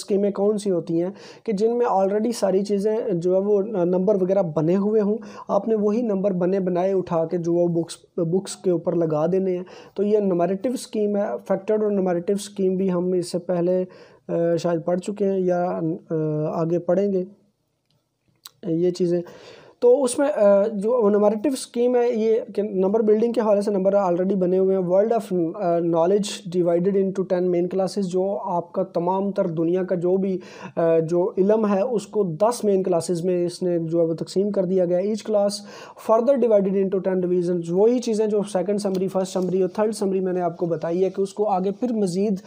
स्कीमें कौन सी होती हैं कि जिनमें ऑलरेडी सारी चीज़ें जो है वो नंबर वगैरह बने हुए हों आपने वही नंबर बने बनाए उठा के जो वो बुक्स बुक्स के ऊपर लगा देने हैं तो ये नमेरेटिव स्कीम है फैक्टर्ड और नमेरेटिव स्कीम भी हम इससे पहले शायद पढ़ चुके हैं या आगे पढ़ेंगे ये चीज़ें तो उसमें जो नमरेटिव स्कीम है ये नंबर बिल्डिंग के हवाले से नंबर ऑलरेडी बने हुए हैं world of knowledge divided into ten main classes जो आपका तमाम तर दुनिया का जो भी जो इलम है उसको दस मेन क्लासेस में इसने जो है वो तकसीम कर दिया गया each class further divided into ten division वही चीज़ें जो सेकेंड समरी फर्स्ट समरी और थर्ड समरी मैंने आपको बताई है कि उसको आगे फिर मज़ीद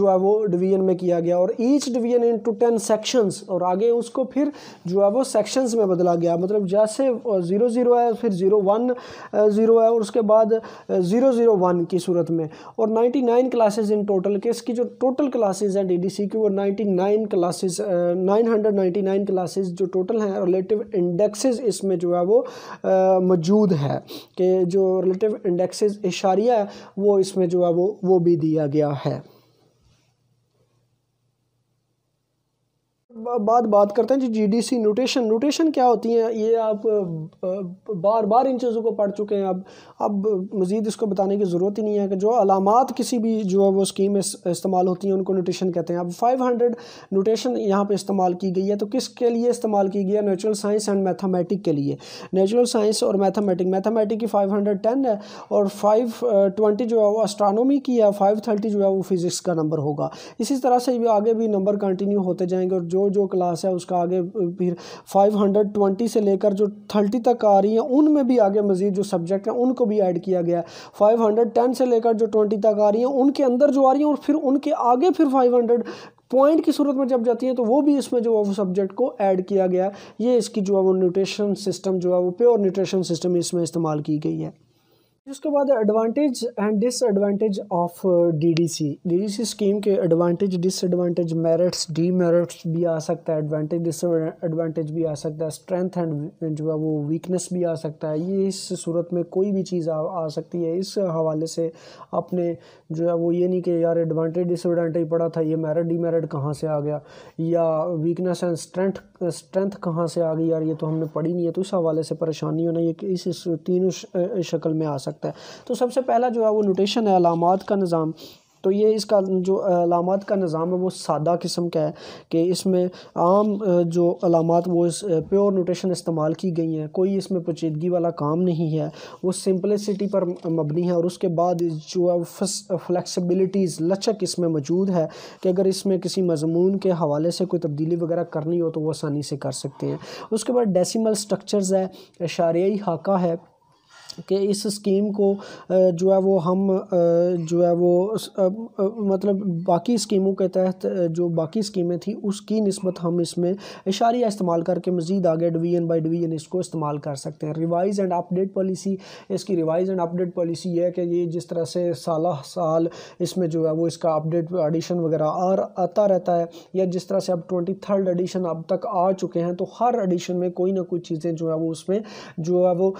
जो है वो डिवीजन में किया गया और each division in ten sections और आगे उसको फिर जो है वो सेक्शंस में बदला गया मतलब जैसे ज़ीरो ज़ीरो है फिर ज़ीरो वन ज़ीरो है और उसके बाद ज़ीरो ज़ीरो वन की सूरत में और ninety nine classes in total के इसकी जो टोटल क्लासेज हैं डी डी सी की वो ninety nine classes nine hundred ninety nine classes जो टोटल हैं रिलेटिव इंडेक्सेज इसमें जो है वो मौजूद है कि जो रिलेटिव इंडेक्सेज इशारिया है वो इसमें जो है वो वो भी दिया गया है बाद बात करते हैं जी जी डी सी नोटेशन नोटेशन क्या होती हैं ये आप बार बार इन चीज़ों को पढ़ चुके हैं अब अब मज़ीद इसको बताने की ज़रूरत ही नहीं है कि जो अलामत किसी भी जो है वो स्कीम इस, इस्तेमाल होती हैं उनको नोटेशन कहते हैं अब फाइव हंड्रेड नोटेशन यहाँ पर इस्तेमाल की गई है तो किस के लिए इस्तेमाल की गई है नेचुरल साइंस एंड मैथामेटिक के लिए नेचुरल साइंस और मैथामेटिक मैथामेटिक की फाइव हंड्रेड टेन है और फाइव ट्वेंटी जो है वो एस्ट्रानोमी की है फाइव थर्टी जो है वो फिज़िक्स का नंबर होगा इसी तरह से आगे भी नंबर कंटिन्यू होते जाएंगे और जो जो क्लास है उसका आगे फिर 520 से लेकर जो 30 तक आ रही हैं उनमें भी आगे मज़ीद जो सब्जेक्ट हैं उनको भी ऐड किया गया है 510 से लेकर जो 20 तक आ रही हैं उनके अंदर जो आ रही हैं और फिर उनके आगे फिर 500 पॉइंट की सूरत में जब जाती है तो वो भी इसमें जो है वो सब्जेक्ट को ऐड किया गया ये इसकी जो है वो न्यूट्रिशन सिस्टम जो है वो प्योर न्यूट्रिशन सिस्टम इसमें इस्तेमाल की गई है इसके बाद advantage and disadvantage of DDC DDC scheme के advantage disadvantage merits demerits भी आ सकता है एडवांटेज डिसएडवांटेज भी आ सकता है स्ट्रेंथ एंड जो है वो वीकनेस भी आ सकता है ये इस सूरत में कोई भी चीज़ आ, आ सकती है इस हवाले से आपने जो है वो ये नहीं कि यार एडवांटेज डिसएडवांटेज पड़ा था ये मेरिट डी मेरिट कहाँ से आ गया या वीकनेस एंड स्ट्रेंथ स्ट्रेंथ कहाँ से आ गई यार ये तो हमने पढ़ी नहीं है तो इस हवाले से परेशानी होना ये इस, इस तीनों शक्ल में आ सकता सकता है तो सबसे पहला जो है वो नोटेशन है अलामत का निज़ाम तो ये इसका जो अलामत का निज़ाम है वो सादा किस्म का है कि इसमें आम जो अलामत वो इस प्योर नोटेशन इस्तेमाल की गई हैं कोई इसमें पचीदगी वाला काम नहीं है वो सिंपलिसिटी पर मबनी है और उसके बाद जो है फ्लैक्सीबिलिटीज़ लचक इसमें मौजूद है कि अगर इसमें किसी मजमून के हवाले से कोई तब्दीली वगैरह करनी हो तो वह आसानी से कर सकते हैं उसके बाद डेसीमल स्ट्रक्चर्स है इशारियाई हाका है कि इस स्कीम को जो है वो हम जो है वो मतलब बाकी स्कीमों के तहत जो बाकी स्कीमें थी उसकी नस्बत हम इसमें इशारिया इस्तेमाल करके मज़ीद आगे डिवीजन बाई डिवीजन इसको इस्तेमाल कर सकते हैं रिवाइज एंड अपडेट पॉलिसी इसकी रिवाइज एंड अपडेट पॉलिसी यह है कि ये जिस तरह से साल साल इसमें जो है वो इसका अपडेट एडिशन वगैरह और आता रहता है या जिस तरह से अब ट्वेंटी थर्ड एडिशन अब तक आ चुके हैं तो हर एडिशन में कोई ना कोई चीज़ें जो है वो उसमें जो है वो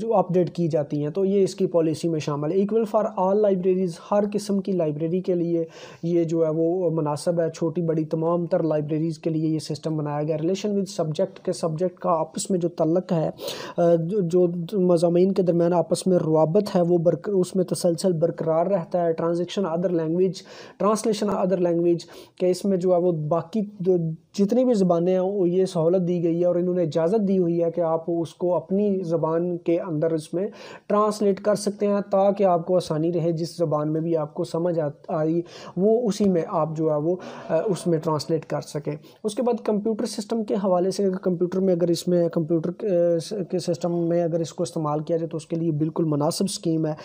जो अपडेट की जाती हैं तो ये इसकी पॉलिसी में शामिल है इक्वल फॉर आल लाइब्रेरीज़ हर किस्म की लाइब्रेरी के लिए ये जो है वो मुनासब है छोटी बड़ी तमाम तर लाइब्रेरीज़ के लिए ये सिस्टम बनाया गया रिलेशन विद सब्जेक्ट के सब्जेक्ट का आपस में जो तलक है जो मजामीन के दरमियान आपस में रवाबत है वो बरक उसमें तसलसल बरकरार रहता है transaction other language translation other language के इसमें जो है वो बाकी जितनी भी ज़बानें हैं वो ये सहूलत दी गई है और इन्होंने इजाज़त दी हुई है कि आप उसको अपनी ज़बान के अंदर उसमें ट्रांसलेट कर सकते हैं ताकि आपको आसानी रहे जिस ज़बान में भी आपको समझ आई वो उसी में आप जो है वो उसमें ट्रांसलेट कर सकें उसके बाद कंप्यूटर सिस्टम के हवाले से कंप्यूटर में अगर इसमें कंप्यूटर के सिस्टम में अगर इसको इस्तेमाल किया जाए तो उसके लिए बिल्कुल मुनासिब स्कीम है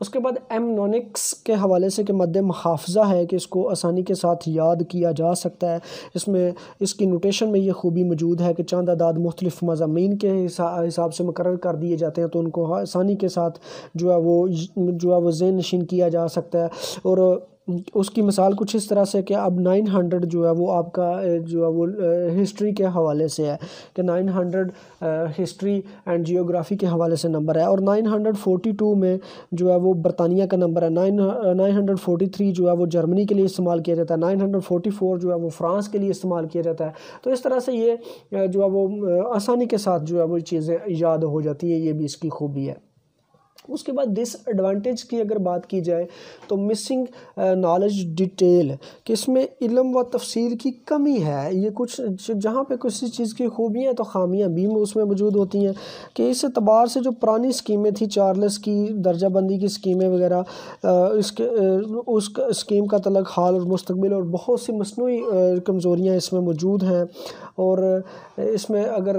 उसके बाद एमनोनिक्स के हवाले से कि मद मुहाफ़ा है कि इसको आसानी के साथ याद किया जा सकता है इसमें इसकी नोटेशन में ये खूबी मौजूद है कि चंद अदाद मुख्तलिफ मजामी के हिसाब से मुकर कर दिए जाते हैं तो उनको आसानी के साथ जो है वो जो है वो जेन नशीन किया जा सकता है और उसकी मिसाल कुछ इस तरह से कि अब नाइन हंड्रेड जो है वो आपका जो है वो हिस्ट्री के हवाले से है कि nine hundred history and geography के हवाले से नंबर है और नाइन हंड्रेड फोटी टू में जो है वो बरतानिया का नंबर है nine nine hundred forty three जो है वो जर्मनी के लिए इस्तेमाल किया जाता है नाइन हंड्रेड फोटी फोर जो है वो फ्रांस के लिए इस्तेमाल किया जाता है तो इस तरह से ये जो है वो आसानी के साथ जो है वो चीज़ें याद हो जाती हैं ये भी इसकी खूबी है उसके बाद डिसएडवांटेज की अगर बात की जाए तो मिसिंग नॉलेज डिटेल कि इसमें इलम व तफसीर की कमी है ये कुछ जहाँ पे किसी चीज़ की खूबियाँ तो खामियाँ भी उसमें मौजूद होती हैं कि इस अतबार से जो पुरानी स्कीमें थी चार्लस की दर्जाबंदी की स्कीमें वगैरह इसके उस स्कीम का तलक हाल और मुस्तबिल और बहुत सी मसनू कमज़ोरियाँ इसमें मौजूद हैं और इसमें अगर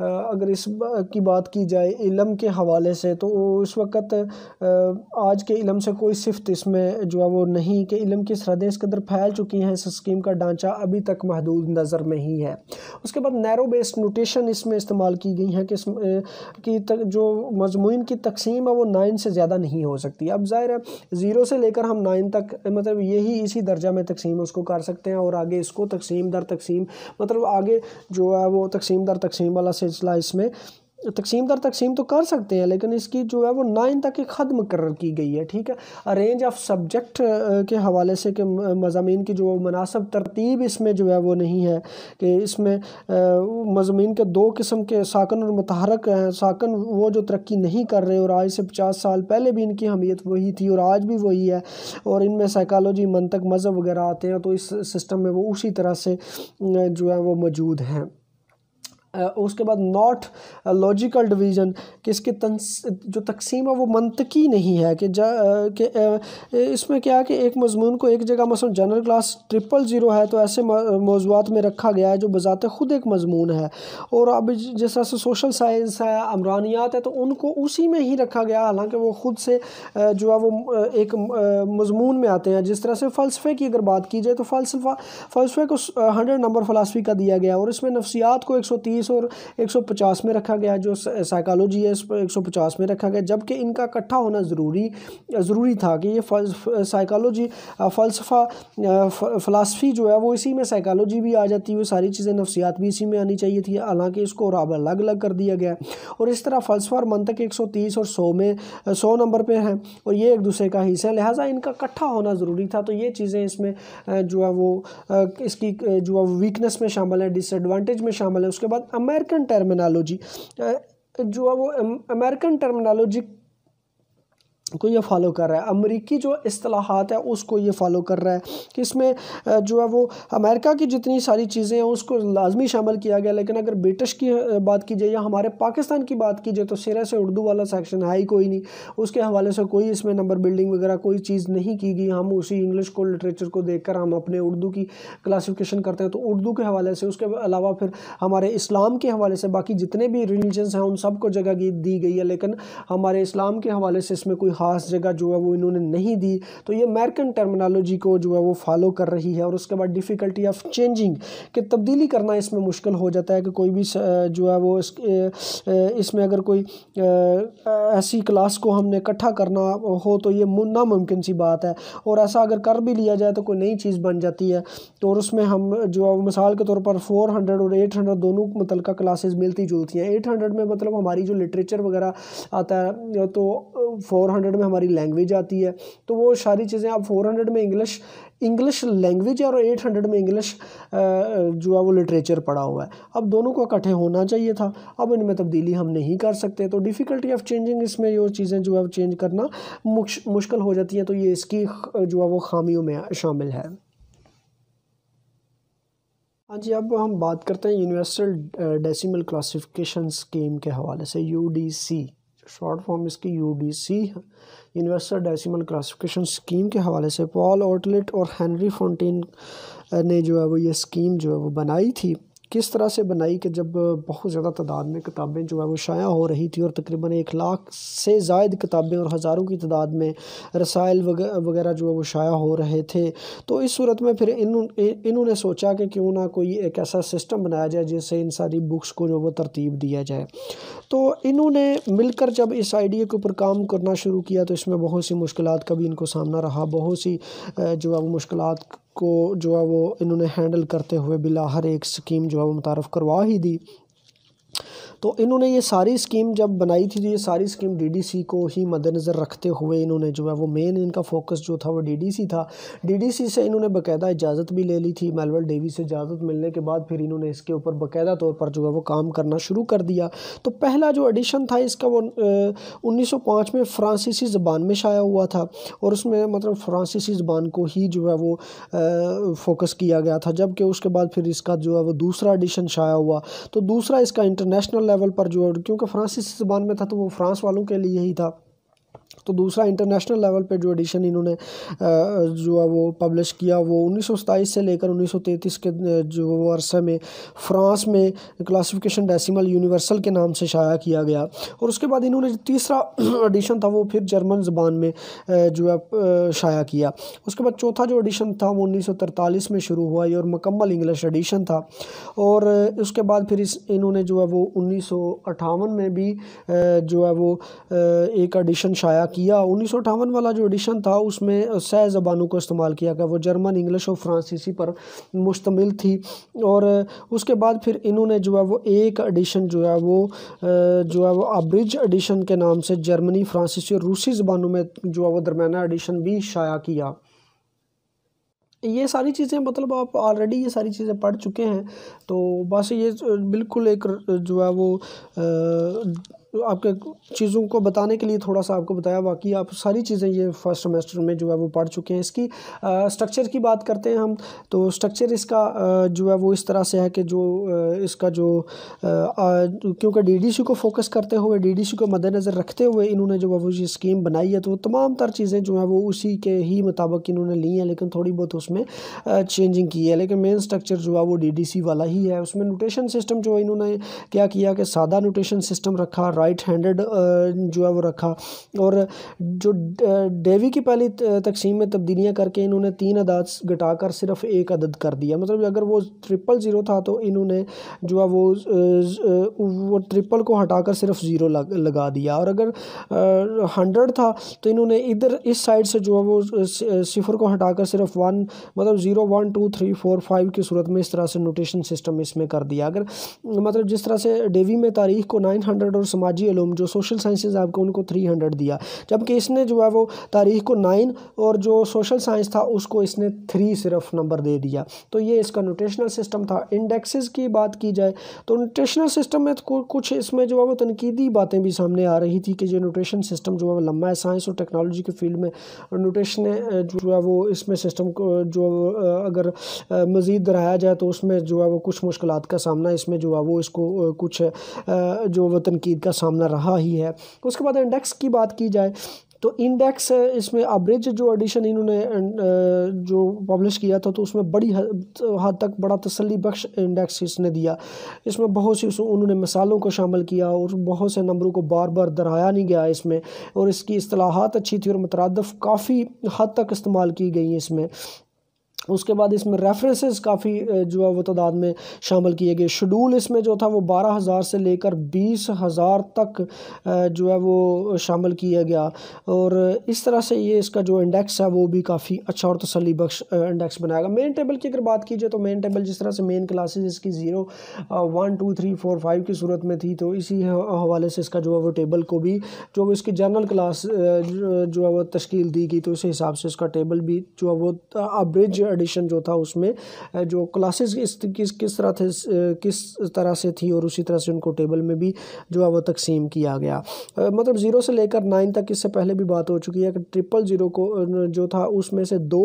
अगर इस की बात की जाए इलम के हवाले से तो उस वक़्त आज के इलम से कोई सिफ्त इसमें जो है वो नहीं कि इलम की सरहदें इस कदर फैल चुकी हैं इस स्कीम का ढांचा अभी तक महदूद नज़र में ही है उसके बाद नैरो बेस्ड नोटेशन इसमें इस्तेमाल की गई है कि इस की तक जो मजमून की तकसीम है वो नाइन से ज़्यादा नहीं हो सकती अब ज़ाहिर है ज़ीरो से लेकर हम नाइन तक मतलब यही इसी दर्जा में तकसीम उसको कर सकते हैं और आगे इसको तकसीम दर तकसीम मतलब आगे जो है वो तकसीम दर तकसीम वाला सिलसिला इसमें तकसीम दर तकसीम तो कर सकते हैं लेकिन इसकी जो है वो नाइन तक ही ख़त्म कर की गई है ठीक है रेंज ऑफ सब्जेक्ट के हवाले से कि मजामी की जो मुनासब तरतीब इसमें जो है वो नहीं है कि इसमें मजामी के दो किस्म के साकन और मतहरक हैं साकन वो जो तरक्की नहीं कर रहे और आज से पचास साल पहले भी इनकी अहमियत वही थी और आज भी वही है और इनमें साइकालोजी मनतक मज़हब वगैरह आते हैं तो इस सिस्टम में वो उसी तरह से जो है वो मौजूद हैं उसके बाद नॉट लॉजिकल डिवीज़न कि इसके जो तकसीम है वो मनतकी नहीं है कि कि इसमें क्या है कि एक मजमून को एक जगह मसलन जनरल क्लास ट्रिपल ज़ीरो है तो ऐसे मौजूद में रखा गया है जो बज़ात खुद एक मजमून है और अब जिस तरह से सोशल साइंस है अमरानियात है तो उनको उसी में ही रखा गया हालांकि वो ख़ुद से जो है वो एक मजमून में आते हैं जिस तरह से फ़लसफ़े की अगर बात की जाए तो फ़लसफ़ा फ़लसफ़े को हंड्रेड नंबर फ़लासफ़ी का दिया गया और इसमें नफसियात को एक सौ तीस चालीस और पचास में रखा गया जो साइकोलॉजी है इस पर पचास में रखा गया जबकि इनका इकट्ठा होना ज़रूरी ज़रूरी था कि ये साइकोलॉजी फ़लसफ़ा फ़लासफ़ी जो है वो इसी में साइकोलॉजी भी आ जाती है वो सारी चीज़ें नफसियात भी इसी में आनी चाहिए थी हालांकि इसको और अलग अलग कर दिया गया और इस तरह फ़लसफ़ा और मंतक तीस और सौ में सौ नंबर पर हैं और ये एक दूसरे का हिस्सा है लिहाजा इनका इकट्ठा होना ज़रूरी था तो ये चीज़ें इसमें जो है वो इसकी जो है वीकनेस में शामिल है डिसएडवांटेज में शामिल है उसके बाद अमेरिकन टर्मिनोलॉजी जो है वो अमेरिकन टर्मिनोलॉजी को ये फॉलो कर रहा है अमरीकी जो असलाहत है उसको ये फॉलो कर रहा है कि इसमें जो है वो अमेरिका की जितनी सारी चीज़ें हैं उसको लाजमी शामिल किया गया लेकिन अगर ब्रिटिश की बात की जाए या हमारे पाकिस्तान की बात की जाए तो सिरे से उर्दू वाला सेक्शन है ही कोई नहीं उसके हवाले से कोई इसमें नंबर बिल्डिंग वगैरह कोई चीज़ नहीं की गई हम उसी इंग्लिश को लिटरेचर को देख कर हम अपने उर्दू की क्लासीफिकेशन करते हैं तो उर्दू के हवाले से उसके अलावा फिर हमारे इस्लाम के हवाले से बाकी जितने भी रिलीजन्स हैं उन सबको जगह दी गई है लेकिन हमारे इस्लाम के हवाले से इसमें कोई ख़ास जगह जो है वो इन्होंने नहीं दी तो ये अमेरिकन टर्मिनोलॉजी को जो है वो फॉलो कर रही है और उसके बाद डिफ़िकल्टी ऑफ चेंजिंग कि तब्दीली करना इसमें मुश्किल हो जाता है कि कोई भी जो है वो इस, इसमें अगर कोई ऐसी क्लास को हमने इकट्ठा करना हो तो ये नामुमकिन सी बात है और ऐसा अगर कर भी लिया जाए तो कोई नई चीज़ बन जाती है तो और उसमें हम जो है मिसाल के तौर पर फोर हंड्रेड और एट हंड्रेड दोनों मतलब क्लासेज मिलती जुलती हैं एट हंड्रेड में मतलब हमारी जो लिटरेचर वगैरह आता है तो फोर हंड्रेड में हमारी लैंग्वेज आती है तो वो सारी चीज़ें आप फोर हंड्रेड में इंग्लिश इंग्लिश लैंग्वेज और एट हंड्रेड में इंग्लिश जो है वो लिटरेचर पढ़ा हुआ है अब दोनों को इकट्ठे होना चाहिए था अब इनमें तब्दीली हम नहीं कर सकते तो डिफ़िकल्टी ऑफ चेंजिंग इसमें जो चीज़ें जो है चेंज करना मुश्किल हो जाती हैं तो ये इसकी जो है वो खामियों में शामिल है हाँ जी अब हम बात करते हैं यूनिवर्सल डेसिमल क्लासिफिकेशन स्कीम के हवाले से U D C short form इसकी सी यूनिवर्सल डेसिमल क्लासिफिकेशन स्कीम के हवाले से पॉल ओटलेट और हेनरी फोनटीन ने जो है वो ये स्कीम जो है वो बनाई थी किस तरह से बनाई कि जब बहुत ज़्यादा तादाद में किताबें जो है वो शाया हो रही थी और तकरीबन एक लाख से जायद किताबें और हज़ारों की तादाद में रसायल वगैरह जो है वो शाया हो रहे थे तो इस सूरत में फिर इन इन्होंने सोचा कि क्यों ना कोई एक ऐसा सिस्टम बनाया जाए जिससे इन सारी बुक्स को जो वो तरतीब दिया जाए तो इन्होंने मिलकर जब इस आइडिया के ऊपर काम करना शुरू किया तो इसमें बहुत सी मुश्किल का भी इनको सामना रहा बहुत सी जो है वो मुश्किल को जो है वो इन्होंने हैंडल करते हुए बिला हर एक स्कीम जो है वो मुतारफ़ करवा ही दी तो इन्होंने ये सारी स्कीम जब बनाई थी तो ये सारी स्कीम डीडीसी को ही मद्देनज़र रखते हुए इन्होंने जो है वो मेन इनका फोकस जो था वो डीडीसी था डीडीसी से इन्होंने बकायदा इजाज़त भी ले ली थी मेलवल डेवी से इजाज़त मिलने के बाद फिर इन्होंने इसके ऊपर बाकायदा तौर पर जो है वो काम करना शुरू कर दिया तो पहला जो एडिशन था इसका वो उन्नीस में फ्रांसीसी ज़बान में शाया हुआ था और उसमें मतलब फ्रांसीसी ज़बान को ही जो है वो फोकस किया गया था जबकि उसके बाद फिर इसका जो है वो दूसरा एडिशन शाया हुआ तो दूसरा इसका इंटरनेशनल लेवल पर जो है क्योंकि फ्रांसीसी ज़बान में था तो वो फ्रांस वालों के लिए ही था तो दूसरा इंटरनेशनल लेवल पे जो एडिशन इन्होंने जो है वो पब्लिश किया वो उन्नीस से लेकर उन्नीस के जो वर्षे में फ्रांस में क्लासिफिकेशन डेसिमल यूनिवर्सल के नाम से शाया किया गया और उसके बाद इन्होंने तीसरा एडिशन था वो फिर जर्मन ज़बान में जो है शाया किया उसके बाद चौथा जो एडिशन था वो उन्नीस में शुरू हुआ और मकम्मल इंग्लिश एडिशन था और उसके बाद फिर इस इन्होंने जो है वो उन्नीस में भी जो है वो एक एडिशन शाया किया उन्नीस वाला जो एडिशन था उसमें सह ज़बानों को इस्तेमाल किया गया वो जर्मन इंग्लिश और फ्रांसीसी पर मुश्तमिल थी और उसके बाद फिर इन्होंने जो है वो एक एडिशन जो है वो जो है वो अब्रिज एडिशन के नाम से जर्मनी फ्रांसीसी और रूसी ज़बानों में जो है वो दरमियाना एडिशन भी शाया किया ये सारी चीज़ें मतलब आप ऑलरेडी ये सारी चीज़ें पढ़ चुके हैं तो बस ये बिल्कुल एक जो है वो आ, आपके चीज़ों को बताने के लिए थोड़ा सा आपको बताया बाकी आप सारी चीज़ें ये फर्स्ट सेमेस्टर में जो है वो पढ़ चुके हैं इसकी स्ट्रक्चर की बात करते हैं हम तो स्ट्रक्चर इसका आ, जो है वो इस तरह से है कि जो आ, इसका जो क्योंकि डीडीसी को फोकस करते हुए डीडीसी को मद्देनज़र रखते हुए इन्होंने जो है वो ये स्कीम बनाई है तो तमाम तर चीज़ें जो है वो उसी के ही मुताबिक इन्होंने ली हैं लेकिन थोड़ी बहुत उसमें चेंजिंग की है लेकिन मेन स्ट्रक्चर जो है वो डी वाला ही है उसमें नोटेशन सिस्टम जो है इन्होंने क्या किया कि सादा नोटेशन सिस्टम रखा राइट हैंडेड uh, जो है वो रखा और जो डेवी की पहली तकसीम में तब्दीलियाँ करके इन्होंने तीन अदाद घटाकर सिर्फ एक अदद कर दिया मतलब अगर वो ट्रिपल ज़ीरो था तो इन्होंने जो है वो वो ट्रिपल को हटाकर सिर्फ ज़ीरो लगा दिया और अगर हंड्रेड था तो इन्होंने इधर इस साइड से जो है वो सिफर को हटाकर सिर्फ वन मतलब zero one two three four five की सूरत में इस तरह से नोटेशन सिस्टम इसमें कर दिया अगर मतलब जिस तरह से डेवी में तारीख को नाइन हंड्रेड और समाज समाजी अलूम जो सोशल साइंसेज आपको उनको थ्री हंड्रेड दिया जबकि इसने जो है वो तारीख को नाइन और जो सोशल साइंस था उसको इसने थ्री सिर्फ नंबर दे दिया तो ये इसका नोटेशनल सिस्टम था इंडेक्सेस की बात की जाए तो नोटेशनल सिस्टम में कुछ इसमें जो है वो तनकीदी बातें भी सामने आ रही थी कि जो नोटेशन सिस्टम जो है वो लम्बा है साइंस और टेक्नोलॉजी के फील्ड में नोटेशन जो है वो इसमें सिस्टम को जो अगर मज़ीद दराया जाए तो उसमें जो है वो कुछ मुश्किल का सामना इसमें जो है वो इसको कुछ जो वो तनकीद का सामना रहा ही है उसके बाद इंडेक्स की बात की जाए तो इंडेक्स इसमें अब्रिज जो एडिशन इन्होंने जो पब्लिश किया था तो उसमें बड़ी हद तक बड़ा तसली बख्श इंडेक्स इसने दिया इसमें बहुत सी उन्होंने मिसालों को शामिल किया और बहुत से नंबरों को बार बार दराया नहीं गया इसमें और इसकी असलाहत अच्छी थी और मुतरद काफ़ी हद तक इस्तेमाल की गई इसमें उसके बाद इसमें रेफरेंसेस काफ़ी जो है वो तादाद में शामिल किए गए शेड्यूल इसमें जो था वो बारह हज़ार से लेकर बीस हज़ार तक जो है वो शामिल किया गया और इस तरह से ये इसका जो इंडेक्स है वो भी काफ़ी अच्छा और तसली बख्श इंडेक्स बनाएगा मेन टेबल की अगर बात की जाए तो मेन टेबल जिस तरह से मेन क्लासेज इसकी zero one two three four five की सूरत में थी तो इसी हवाले से इसका जो है वो टेबल को भी जो इसकी जनरल क्लास जो है वो तश्कील दी गई तो उस हिसाब से इसका टेबल भी जो है वो अब्रिज एडिशन जो था उसमें जो क्लासेस इस किस किस तरह थे किस तरह से थी और उसी तरह से उनको टेबल में भी जो है वो तकसीम किया गया मतलब ज़ीरो से लेकर नाइन तक इससे पहले भी बात हो चुकी है कि ट्रिपल ज़ीरो को जो था उसमें से दो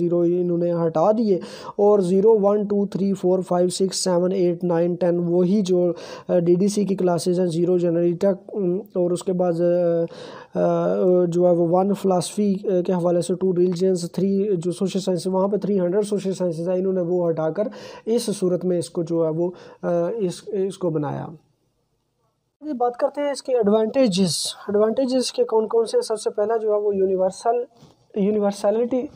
ज़ीरो इन्होंने हटा दिए और zero one two three four five six seven eight nine ten वही जो डी डी सी की क्लासेज हैं ज़ीरो जनरी तक और उसके बाद जो है वो वन फ़िलासफ़ी के हवाले से टू रिलीजन्स थ्री जो सोशल साइंस वहाँ पर थ्री हंड्रेड सोशल साइंसेज है इन्होंने वो हटाकर इस सूरत में इसको जो है वो इस इसको बनाया ये बात करते हैं इसके एडवांटेजेस एडवांटेजेस के कौन कौन से सबसे पहला जो है वो यूनिवर्सल यूनिवर्सलिटी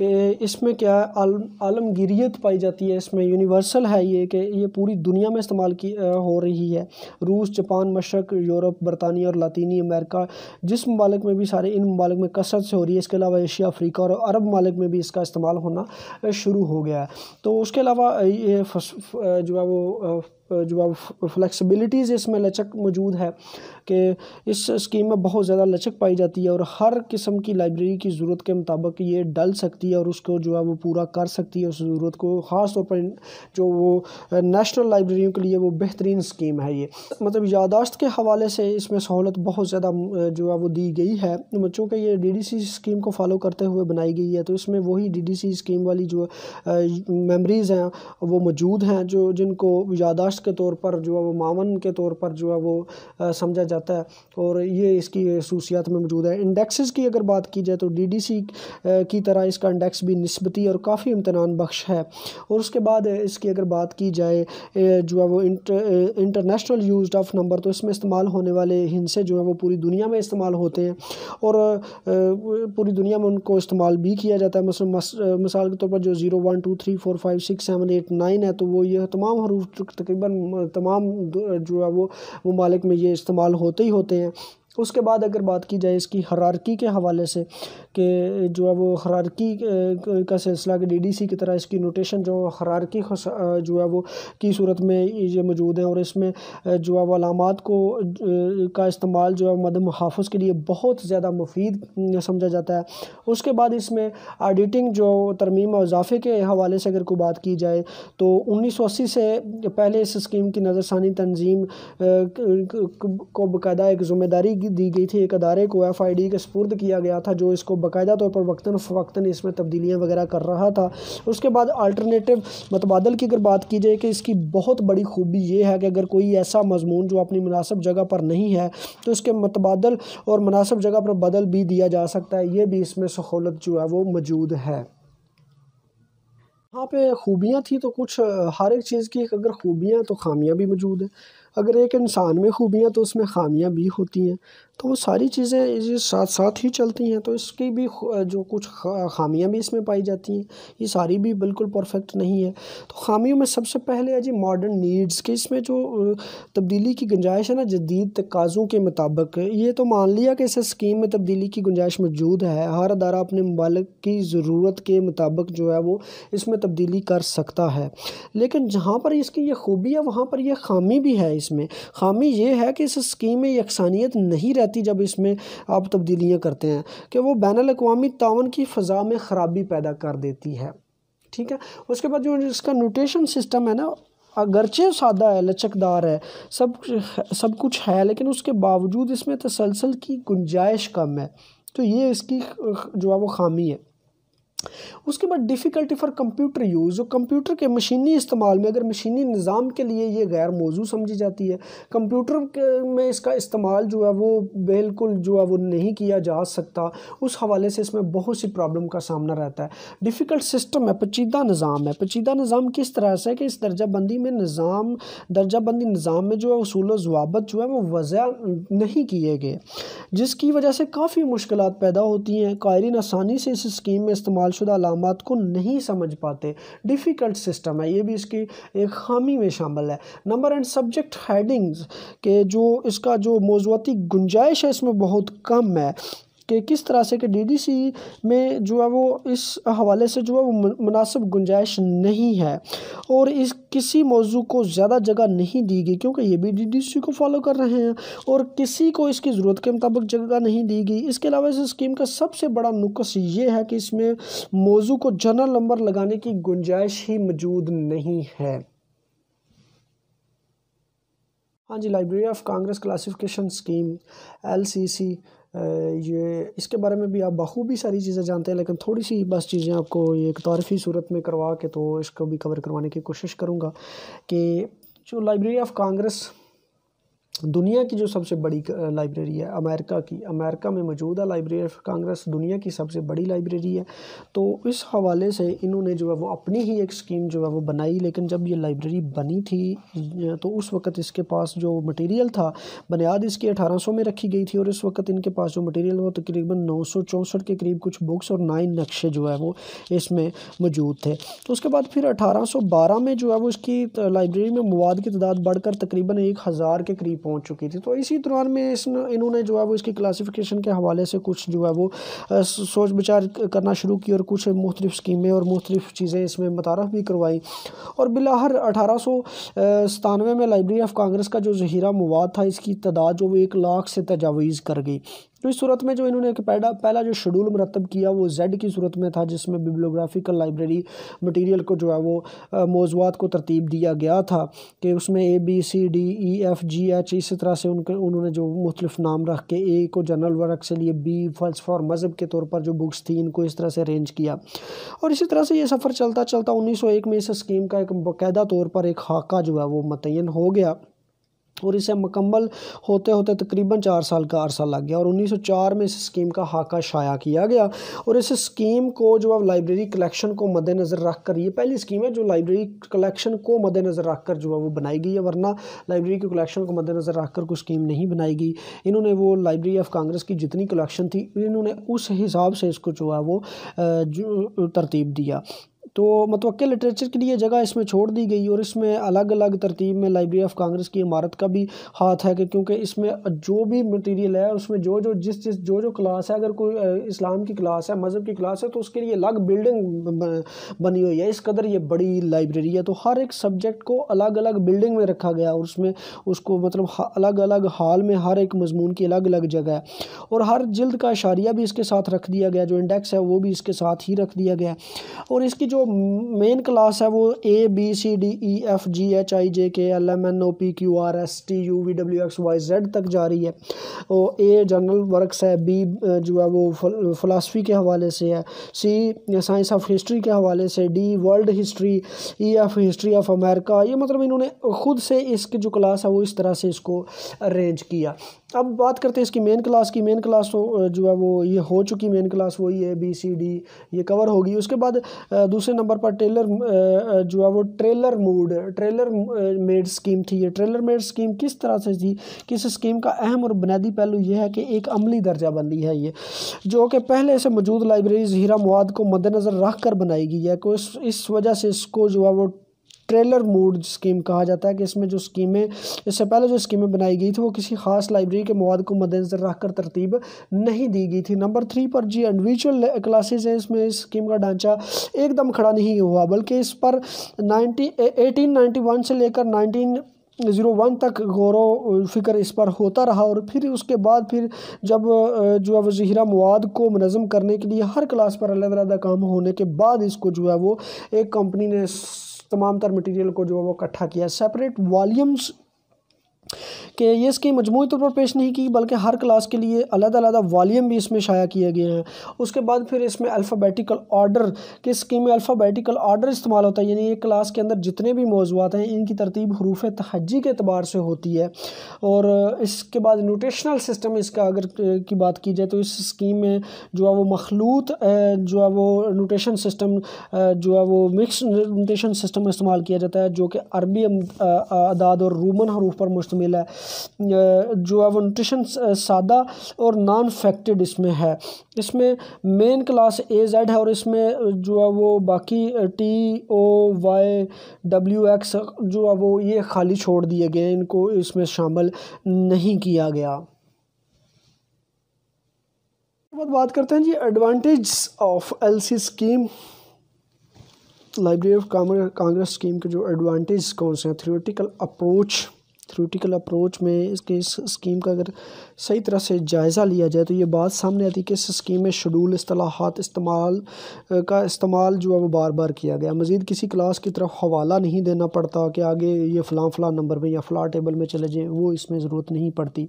कि इसमें क्या आलमगीरीत आलमगीरियत पाई जाती है इसमें यूनिवर्सल है ये कि ये पूरी दुनिया में इस्तेमाल की हो रही है रूस जापान मशरक यूरोप बरतानिया और लातीनी अमेरिका जिस ममालिक में भी सारे इन ममालिक में कसरत से हो रही है इसके अलावा एशिया अफ्रीका और अरब ममालिक में भी इसका इस्तेमाल होना शुरू हो गया है तो उसके अलावा ये जो है वो जो फ्लैक्सीबिलिटीज़ इसमें लचक मौजूद है कि इस स्कीम में बहुत ज़्यादा लचक पाई जाती है और हर किस्म की लाइब्रेरी की ज़रूरत के मुताबिक ये डल सकती है और उसको जो है वो पूरा कर सकती है उस ज़रूरत को ख़ास तौर पर जो वो नेशनल लाइब्रेरियों के लिए वो बेहतरीन स्कीम है ये मतलब यादाश्त के हवाले से इसमें सहूलत बहुत ज़्यादा जो है वो दी गई है बच्चों के ये डी स्कीम को फॉलो करते हुए बनाई गई है तो इसमें वही डी स्कीम वाली जो मेमरीज़ हैं वो मौजूद हैं जो जिनको यादाश्त ट्रस्ट के तौर पर जो है वो मावन के तौर पर जो है वो समझा जाता है और ये इसकी खसूसियात में मौजूद है इंडेक्सेस की अगर बात की जाए तो डी डी सी की तरह इसका इंडेक्स भी नस्बती और काफ़ी इम्तनान बख्श है और उसके बाद इसकी अगर बात की जाए जो है वो inter international use of number तो इसमें इस्तेमाल होने वाले हिंसे जो है वो पूरी दुनिया में इस्तेमाल होते हैं और पूरी दुनिया में उनको इस्तेमाल भी किया जाता है मिसाल के तौर पर जो zero one two three four five six seven eight nine है तो वो ये तमाम हरूफ तकरीबन तकरीबन तमाम जो है वो ममालिक में ये इस्तेमाल होते ही होते हैं उसके बाद अगर बात की जाए इसकी हरारकी के हवाले से कि जो है वो हरारकी का सिलसिला कि सी की तरह इसकी नोटेशन जो हरारकी जो है वो की सूरत में ये मौजूद है और इसमें जो है वो अलामत को का इस्तेमाल जो है मदम हाफज़ के लिए बहुत ज़्यादा मुफीद समझा जाता है उसके बाद इसमें आडिटिंग जो तरमीम और इजाफे के हवाले से अगर कोई बात की जाए तो उन्नीस सौ अस्सी से पहले इस स्कीम की नज़रसानी तंजीम को बाकायदा एक ज़िम्मेदारी की दी गई थी एक अदारे को एफ आई डी के सपुर्द किया गया था जो इसको बाकायदा तौर तो पर वक्ता फ़वक्ता इसमें तब्दीलियाँ वगैरह कर रहा था उसके बाद अल्टरनेटिव मतबादल की अगर बात की जाए कि इसकी बहुत बड़ी खूबी ये है कि अगर कोई ऐसा मजमून जो अपनी मुनासब जगह पर नहीं है तो उसके मतबादल और मुनासब जगह पर बदल भी दिया जा सकता है ये भी इसमें सहूलत जो है वो मौजूद है यहाँ पे खूबियाँ थी तो कुछ हर एक चीज़ की अगर खूबियाँ तो खामियाँ भी मौजूद हैं अगर एक इंसान में खूबियाँ तो उसमें खामियाँ भी होती हैं तो वो सारी चीज़ें ये साथ साथ ही चलती हैं तो इसकी भी जो कुछ खामियां भी इसमें पाई जाती हैं ये सारी भी बिल्कुल परफेक्ट नहीं है तो खामियों में सबसे पहले है जी मॉडर्न नीड्स के इसमें जो तब्दीली की गुंजाइश है ना जदीद तकाज़ों के मुताबिक ये तो मान लिया कि इस स्कीम में तब्दीली की गुंजाइश मौजूद है हर अदारा अपने ममालक की ज़रूरत के मुताबिक जो है वो इसमें तब्दीली कर सकता है लेकिन जहाँ पर इसकी ये खूबी है वहाँ पर यह खामी भी है इसमें खामी ये है कि इस स्कीम में यकसानियत नहीं रह रहती जब इसमें आप तब्दीलियाँ करते हैं कि वो बैन अवी तावन की फ़ा में ख़राबी पैदा कर देती है ठीक है उसके बाद जो इसका न्यूट्रेशन सिस्टम है ना अगरचे सादा है लचकदार है सब सब कुछ है लेकिन उसके बावजूद इसमें तसलसल की गुंजाइश कम है तो ये इसकी जो है वो खामी है उसके बाद डिफ़िकल्टी फॉर कंप्यूटर यूज़ जो कंप्यूटर के मशीनी इस्तेमाल में अगर मशीनी निज़ाम के लिए ये गैर मौजू समझी जाती है कंप्यूटर में इसका इस्तेमाल जो है वो बिल्कुल जो है वो नहीं किया जा सकता उस हवाले से इसमें बहुत सी प्रॉब्लम का सामना रहता है डिफ़िकल्ट सिस्टम है पचीदा निज़ाम है पचीदा निज़ाम किस तरह से कि इस दर्जा बंदी में निज़ाम दर्जा बंदी निज़ाम में जो है असूल जवाबत जो है वो वजह नहीं किए गए जिसकी वजह से काफ़ी मुश्किल पैदा होती हैं कायरीन आसानी से इस स्कीम में इस्तेमाल इस्तेमालशुदा अलामत को नहीं समझ पाते डिफ़िकल्ट सिस्टम है ये भी इसकी एक खामी में शामिल है नंबर एंड सब्जेक्ट हेडिंग्स के जो इसका जो मौजूदी गुंजाइश है इसमें बहुत कम है कि किस तरह से कि डीडीसी में जो है वो इस हवाले से जो है वो मुनासिब गुंजाइश नहीं है और इस किसी मौजू को ज़्यादा जगह नहीं दी गई क्योंकि ये भी डीडीसी को फॉलो कर रहे हैं और किसी को इसकी ज़रूरत के मुताबिक जगह नहीं दी गई इसके अलावा इस स्कीम का सबसे बड़ा नुकस ये है कि इसमें मौजू को जनरल नंबर लगाने की गुंजाइश ही मौजूद नहीं है हाँ जी library of Congress classification scheme LCC ये इसके बारे में भी आप बखूबी सारी चीज़ें जानते हैं लेकिन थोड़ी सी बस चीज़ें आपको ये एक तारफ़ी सूरत में करवा के तो इसको भी कवर करवाने की कोशिश करूँगा कि जो लाइब्रेरी ऑफ कांग्रेस दुनिया की जो सबसे बड़ी लाइब्रेरी है अमेरिका की अमेरिका में मौजूदा लाइब्रेरी ऑफ कांग्रेस दुनिया की सबसे बड़ी लाइब्रेरी है तो इस हवाले से इन्होंने जो है वो अपनी ही एक स्कीम जो है वो बनाई लेकिन जब ये लाइब्रेरी बनी थी तो उस वक्त इसके पास जो मटेरियल था बुनियाद इसकी अठारह सौ में रखी गई थी और इस वक्त इनके पास जो मटेरियल वो तकरीबन नौ सौ चौंसठ के करीब कुछ बुक्स और नाइन नक्शे जो है वो इसमें मौजूद थे तो उसके बाद फिर अठारह सौ बारह में जो है वो इसकी लाइब्रेरी में मवाद की तादाद बढ़कर तकरीबन एक हज़ार के करीब पहुंच चुकी थी तो इसी दौरान में इस इन्होंने जो है वो इसकी क्लासिफिकेशन के हवाले से कुछ जो है वो सोच विचार करना शुरू की और कुछ मुख्तलिफ स्कीमें और मुख्तलिफ चीज़ें इसमें मुतारफ़ भी करवाई और बिलाहर अठारह सौ सतानवे में लाइब्रेरी ऑफ कांग्रेस का जो जहीरा मवाद था इसकी तादाद जो वो एक लाख से तजावीज़ कर गई तो इस सूरत में जो इन्होंने पहला पहला जो शेड्यूल मरतब किया वो जेड की सूरत में था जिसमें बिब्लोग्राफिकल लाइब्रेरी मटीरियल को जो है वो मौजूद को तरतीब दिया गया था कि उसमें A B C D E F G H इस तरह से उनके उन्होंने जो मुख्तफ नाम रख के ए को जनरल वर्क से लिए बी फलसफा और मज़हब के तौर पर जो बुक्स थी इनको इस तरह से अरेंज किया और इसी तरह से ये सफ़र चलता चलता उन्नीस सौ एक में इस स्कीम का एक बाकायदा तौर पर एक खाका जो है वो मतयन हो गया और इसे मुकम्मल होते होते तकरीबन चार साल का अरसा लग गया और 1904 में इस स्कीम का हाका शाया किया गया और इस स्कीम को जो अब लाइब्रेरी कलेक्शन को मद्देनज़र रख कर ये पहली स्कीम है जो लाइब्रेरी कलेक्शन को मद्देनज़र रख कर जो है वो बनाई गई है वरना लाइब्रेरी के कलेक्शन को मद्देनज़र रख कर कोई स्कीम नहीं बनाई गई इन्होंने वो लाइब्रेरी ऑफ कांग्रेस की जितनी कलेक्शन थी इन्होंने उस हिसाब से इसको जो है वो तरतीब दिया तो मतवक़ लिटरेचर के लिए जगह इसमें छोड़ दी गई और इसमें अलग अलग तरतीब में लाइब्रेरी ऑफ कांग्रेस की इमारत का भी हाथ है कि क्योंकि इसमें जो भी मटीरियल है उसमें जो जो जिस जिस जो जो क्लास है अगर कोई इस्लाम की क्लास है मज़हब की क्लास है तो उसके लिए अलग बिल्डिंग बनी हुई है इस कदर ये बड़ी लाइब्रेरी है तो हर एक सब्जेक्ट को अलग अलग बिल्डिंग में रखा गया और उसमें उसको मतलब अलग अलग हाल में हर एक मजमून की अलग अलग जगह है और हर जल्द का इशारिया भी इसके साथ रख दिया गया जो इंडेक्स है वो भी इसके साथ ही रख दिया गया और इसकी जो मेन क्लास है वो A B C D E F G H I J K L M N O P Q R S T U V W X Y Z तक जा रही है और ए जनरल वर्क्स है बी जो है वो फ़िलासफ़ी के हवाले से है सी साइंस ऑफ हिस्ट्री के हवाले से D world history E F history of America ये मतलब इन्होंने ख़ुद से इसकी जो क्लास है वो इस तरह से इसको अरेंज किया अब बात करते हैं इसकी मेन क्लास की मेन क्लास जो है वो ये हो चुकी मेन क्लास वही ए बी सी डी ये कवर होगी उसके बाद दूसरे नंबर पर ट्रेलर जो है वो tailor mood tailor made scheme थी ये ट्रेलर मेड स्कीम किस तरह से थी किस स्कीम का अहम और बुनियादी पहलू ये है कि एक अमली दर्जाबंदी है ये जो कि पहले से मौजूद लाइब्रेरी हीरा मवाद को मद्देनज़र रख कर बनाई गई है को इस, इस वजह से इसको जो है वो ट्रेलर मोड स्कीम कहा जाता है कि इसमें जो स्कीमें इससे पहले जो स्कीमें बनाई गई थी वो किसी खास लाइब्रेरी के मवाद को मद्देनजर रखकर तरतीब नहीं दी गई थी नंबर थ्री पर जी इंडिविजुअल क्लासेज हैं इसमें इस स्कीम का ढांचा एकदम खड़ा नहीं हुआ बल्कि इस पर नाइनटी एटीन नाइन्टी वन से लेकर नाइनटीन ज़ीरो वन तक गौरव फिक्र इस पर होता रहा और फिर उसके बाद फिर जब जो है वजीरा मवाद को मनज़म करने के लिए हर क्लास पर अलग अलग काम होने के बाद इसको जो है वो एक कंपनी ने तमाम तर मटीरियल को जो है वो इकट्ठा किया सेपरेट वॉल्यूम्स कि ये स्कीम मजमू तौर तो पर पेश नहीं की बल्कि हर क्लास के लिए अलग अलग वालीम भी इसमें शाया किए गए हैं उसके बाद फिर इसमें अल्फ़ाबेटिकल ऑर्डर के स्कीम में अल्फ़ाबेटिकल ऑर्डर इस्तेमाल होता है यानी ये क्लास के अंदर जितने भी मौजूद हैं इनकी तरतीब हरूफ तहजी के अतबार से होती है और इसके बाद न्यूट्रिशनल सिस्टम इसका अगर की बात की जाए तो इस स्कीम में जो है वो मखलूत जो है वो न्यूट्रिशन सिस्टम जो है वो मिक्स न्यूट्रिशन सिस्टम इस्तेमाल किया जाता है जो कि अरबी अदाद और रोमन हरूफ पर मुश्तम मिला है जो है वो न्यूट्रिशन सादा और नॉन फैक्टेड इसमें है इसमें मेन क्लास ए जेड है और इसमें जो है वो बाकी T O Y W X जो है वो ये खाली छोड़ दिए गए इनको इसमें शामिल नहीं किया गया बाद बात करते हैं जी advantage of LC scheme library of Congress scheme के जो एडवांटेज कौन से हैं थ्रियोटिकल अप्रोच थ्योरेटिकल अप्रोच में इसके इस स्कीम का अगर सही तरह से जायज़ा लिया जाए तो ये बात सामने आती है कि इस स्कीम में शेडूल असलाहत इस्तेमाल का इस्तेमाल जो है वो बार बार किया गया मज़ीद किसी क्लास की तरफ हवाला नहीं देना पड़ता कि आगे ये फ़लाँ फ़लाँ नंबर में या फ़लाँ टेबल में चले जाएँ वो इसमें ज़रूरत नहीं पड़ती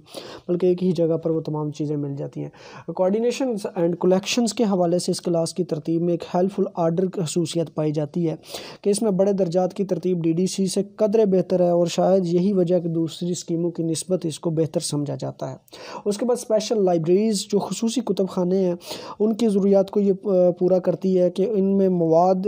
बल्कि एक ही जगह पर वो तमाम चीज़ें मिल जाती हैं कोऑर्डिनेशन एंड कलेक्शन के हवाले से इस क्लास की तरतीब में एक हेल्पफुल आर्डर की खसूसियत पाई जाती है कि इसमें बड़े दर्जात की तरतीब डी डी सी से कदरे बेहतर है और शायद यही वजह कि दूसरी स्कीमों की नस्बत इसको बेहतर समझा जाता है उसके बाद स्पेशल लाइब्रेरीज़ जो खसूसी कुतब खाने हैं उनकी ज़रूरियात को ये पूरा करती है कि इनमें मवाद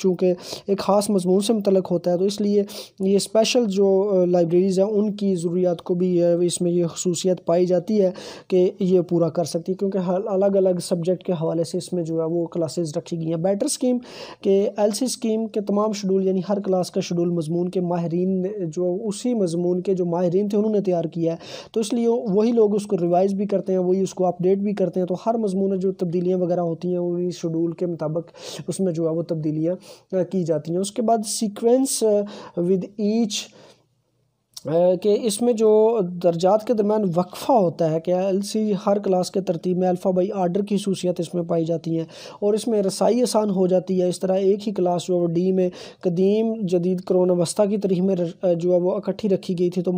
चूँकि एक ख़ास मजमून से मतलब होता है तो इसलिए ये स्पेशल जो लाइब्रेरीज़ हैं उनकी ज़रूरियात को भी इसमें यह खसूसियत पाई जाती है कि ये पूरा कर सकती है क्योंकि अलग अलग सब्जेक्ट के हवाले से इसमें जो है वो क्लासेज रखी गई हैं बैटर स्कीम के एल सी स्कीम के तमाम शेडूल यानी हर क्लास का शेडूल मजमून के माहरीन जो उसी मजमून के जो माहरीन थे उन्होंने तैयार किया है तो इसलिए वही लोग लोग उसको रिवाइज़ भी करते हैं वही उसको अपडेट भी करते हैं तो हर मजमून जो तब्दीलियाँ वगैरह होती हैं उन्हीं शेडूल के मुताबिक उसमें जो है वो तब्दीलियाँ की जाती हैं उसके बाद सीक्वेंस विद ईच कि इसमें जो दर्जात के दरमियान वक्फ़ा होता है कि सी हर क्लास के तरतीब में अल्फ़ा बाई आर्डर की खसूसियात इसमें पाई जाती हैं और इसमें रसाई आसान हो जाती है इस तरह एक ही क्लास जो वो डी में कदीम जदीद करोन अवस्था की तरीह में जो है वो इकट्ठी रखी गई थी तो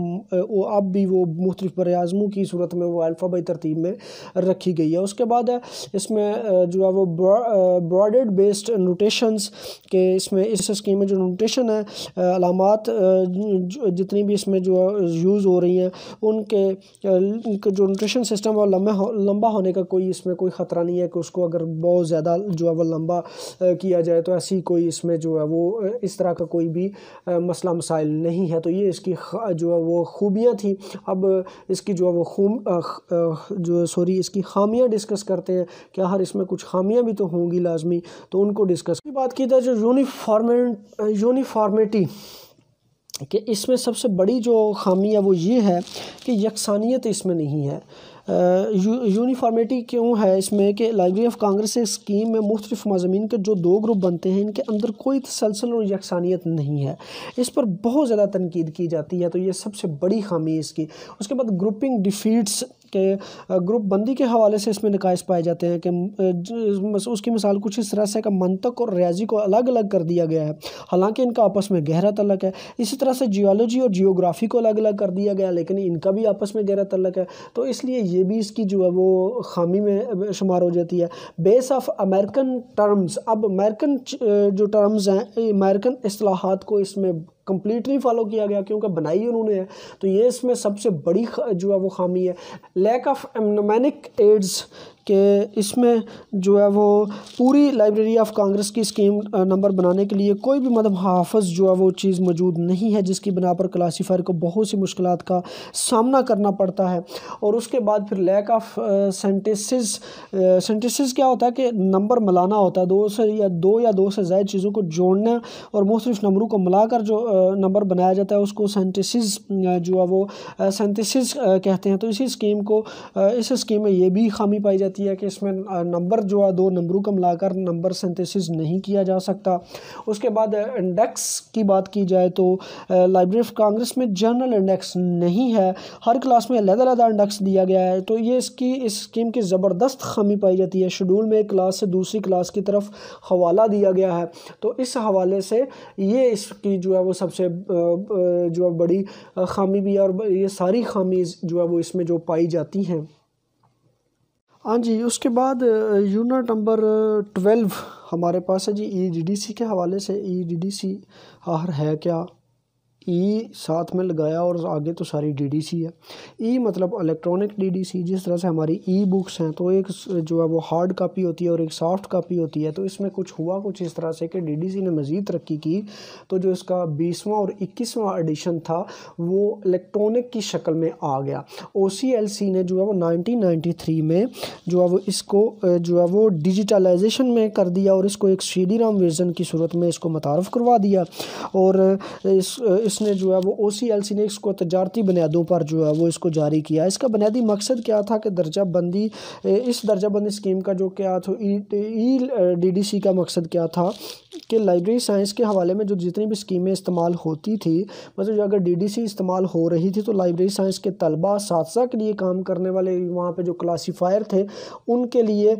वो अब भी वो मुख्तफ बरआज़मों की सूरत में वो अल्फ़ा बाई तरतीब में रखी गई है उसके बाद है इसमें जो है वो ब्रॉडेड बेस्ड नोटेशंस के इसमें इस स्कीम में जो नोटेशन है अलामत जितनी भी इसमें में जो यूज़ हो रही हैं उनके जो न्यूट्रिशन सिस्टम वो लम्बे हो, लंबा होने का कोई इसमें कोई ख़तरा नहीं है कि उसको अगर बहुत ज़्यादा जो है वो लंबा किया जाए तो ऐसी कोई इसमें जो है वो इस तरह का कोई भी मसला मसाइल नहीं है तो ये इसकी जो है वो खूबियाँ थी अब इसकी जो है वो खूम जो सॉरी इसकी खामियाँ डिस्कस करते हैं क्या हर इसमें कुछ खामियाँ भी तो होंगी लाजमी तो उनको डिस्कस की बात की जाए जो यूनिफॉर्मे यूनिफॉर्मेटी कि इसमें सबसे बड़ी जो खामी है वो ये है कि यकसानियत इसमें नहीं है यू, यूनिफॉर्मिटी क्यों है इसमें कि लाइब्रेरी ऑफ कांग्रेस स्कीम में मुख्तफ मजामी के जो दो ग्रुप बनते हैं इनके अंदर कोई तसलसल और यकसानियत नहीं है इस पर बहुत ज़्यादा तनकीद की जाती है तो ये सबसे बड़ी खामी है इसकी उसके बाद ग्रुपिंग डिफीट्स के ग्रुप बंदी के हवाले से इसमें निकायस पाए जाते हैं कि उसकी मिसाल कुछ इस तरह से कि मंतक और रियाजी को अलग अलग कर दिया गया है हालांकि इनका आपस में गहरा तलक है इसी तरह से जियोलॉजी और जियोग्राफी को अलग अलग कर दिया गया लेकिन इनका भी आपस में गहरा तलक है तो इसलिए ये भी इसकी जो है वो खामी में शुमार हो जाती है बेस ऑफ अमेरिकन टर्म्स अब अमेरिकन जो टर्म्स हैं अमेरिकन असलाहत को इसमें कम्प्लीटली फॉलो किया गया क्योंकि बनाई उन्होंने है तो ये इसमें सबसे बड़ी जो है वो खामी है लैक ऑफ एमनोमैनिक एड्स कि इसमें जो है वो पूरी लाइब्रेरी ऑफ कांग्रेस की स्कीम नंबर बनाने के लिए कोई भी मतलब हाफज़ जो है वो चीज़ मौजूद नहीं है जिसकी बिना पर क्लासीफायर को बहुत सी मुश्किल का सामना करना पड़ता है और उसके बाद फिर लैक ऑफ सेंटिस सेंटिस क्या होता है कि नंबर मिलाना होता है दो से या दो या दो से ज़्यादा चीज़ों को जोड़ना और मुख्तफ नंबरों को मिलाकर जो नंबर बनाया जाता है उसको सेंटिस जो है वो सेंटिस कहते हैं तो इसी स्कीम को इस स्कीम में ये भी खामी पाई जाती है कहती है कि इसमें नंबर जो है दो नंबरों को मिलाकर नंबर सेंथेसिस नहीं किया जा सकता उसके बाद इंडेक्स की बात की जाए तो लाइब्रेरी ऑफ कांग्रेस में जनरल इंडेक्स नहीं है हर क्लास में अलग अलग इंडेक्स दिया गया है तो ये इसकी इस स्कीम की ज़बरदस्त खामी पाई जाती है शेड्यूल में एक क्लास से दूसरी क्लास की तरफ हवाला दिया गया है तो इस हवाले से ये इसकी जो है वो सबसे जो है बड़ी खामी भी है और ये सारी खामी जो है वो इसमें जो पाई जाती हैं हाँ जी उसके बाद यूनिट नंबर ट्वेल्व हमारे पास है जी ई डी डी सी के हवाले से ई डी डी सी आहर है क्या ई e साथ में लगाया और आगे तो सारी डीडीसी है ई e मतलब इलेक्ट्रॉनिक डीडीसी जिस तरह से हमारी ई बुक्स हैं तो एक जो है वो हार्ड कापी होती है और एक सॉफ्ट कापी होती है तो इसमें कुछ हुआ कुछ इस तरह से कि डीडीसी ने मज़ीद तरक्की की तो जो इसका बीसवां और इक्कीसवां एडिशन था वो इलेक्ट्रॉनिक की शक्ल में आ गया ओ ने जो है वो नाइनटीन में जो है वो इसको जो है वो डिजिटलाइजेशन में कर दिया और इसको एक सी डी राम वर्जन की सूरत में इसको मुतारफ़ करवा दिया और इस, इस उसने जो है वो ओ सी एल सी ने इसको तजारती बुनियादों पर जो है वो इसको जारी किया इसका बुनियादी मकसद क्या था कि दर्जा बंदी इस दर्जा बंदी स्कीम का जो क्या था ई डी डी सी का मकसद क्या था कि लाइब्रेरी साइंस के हवाले में जो जितनी भी स्कीमें इस्तेमाल होती थी मतलब जो अगर डी डी सी इस्तेमाल हो रही थी तो लाइब्रेरी साइंस के तलबा साथसा के लिए काम करने वाले वहाँ पर जो क्लासीफायर थे उनके लिए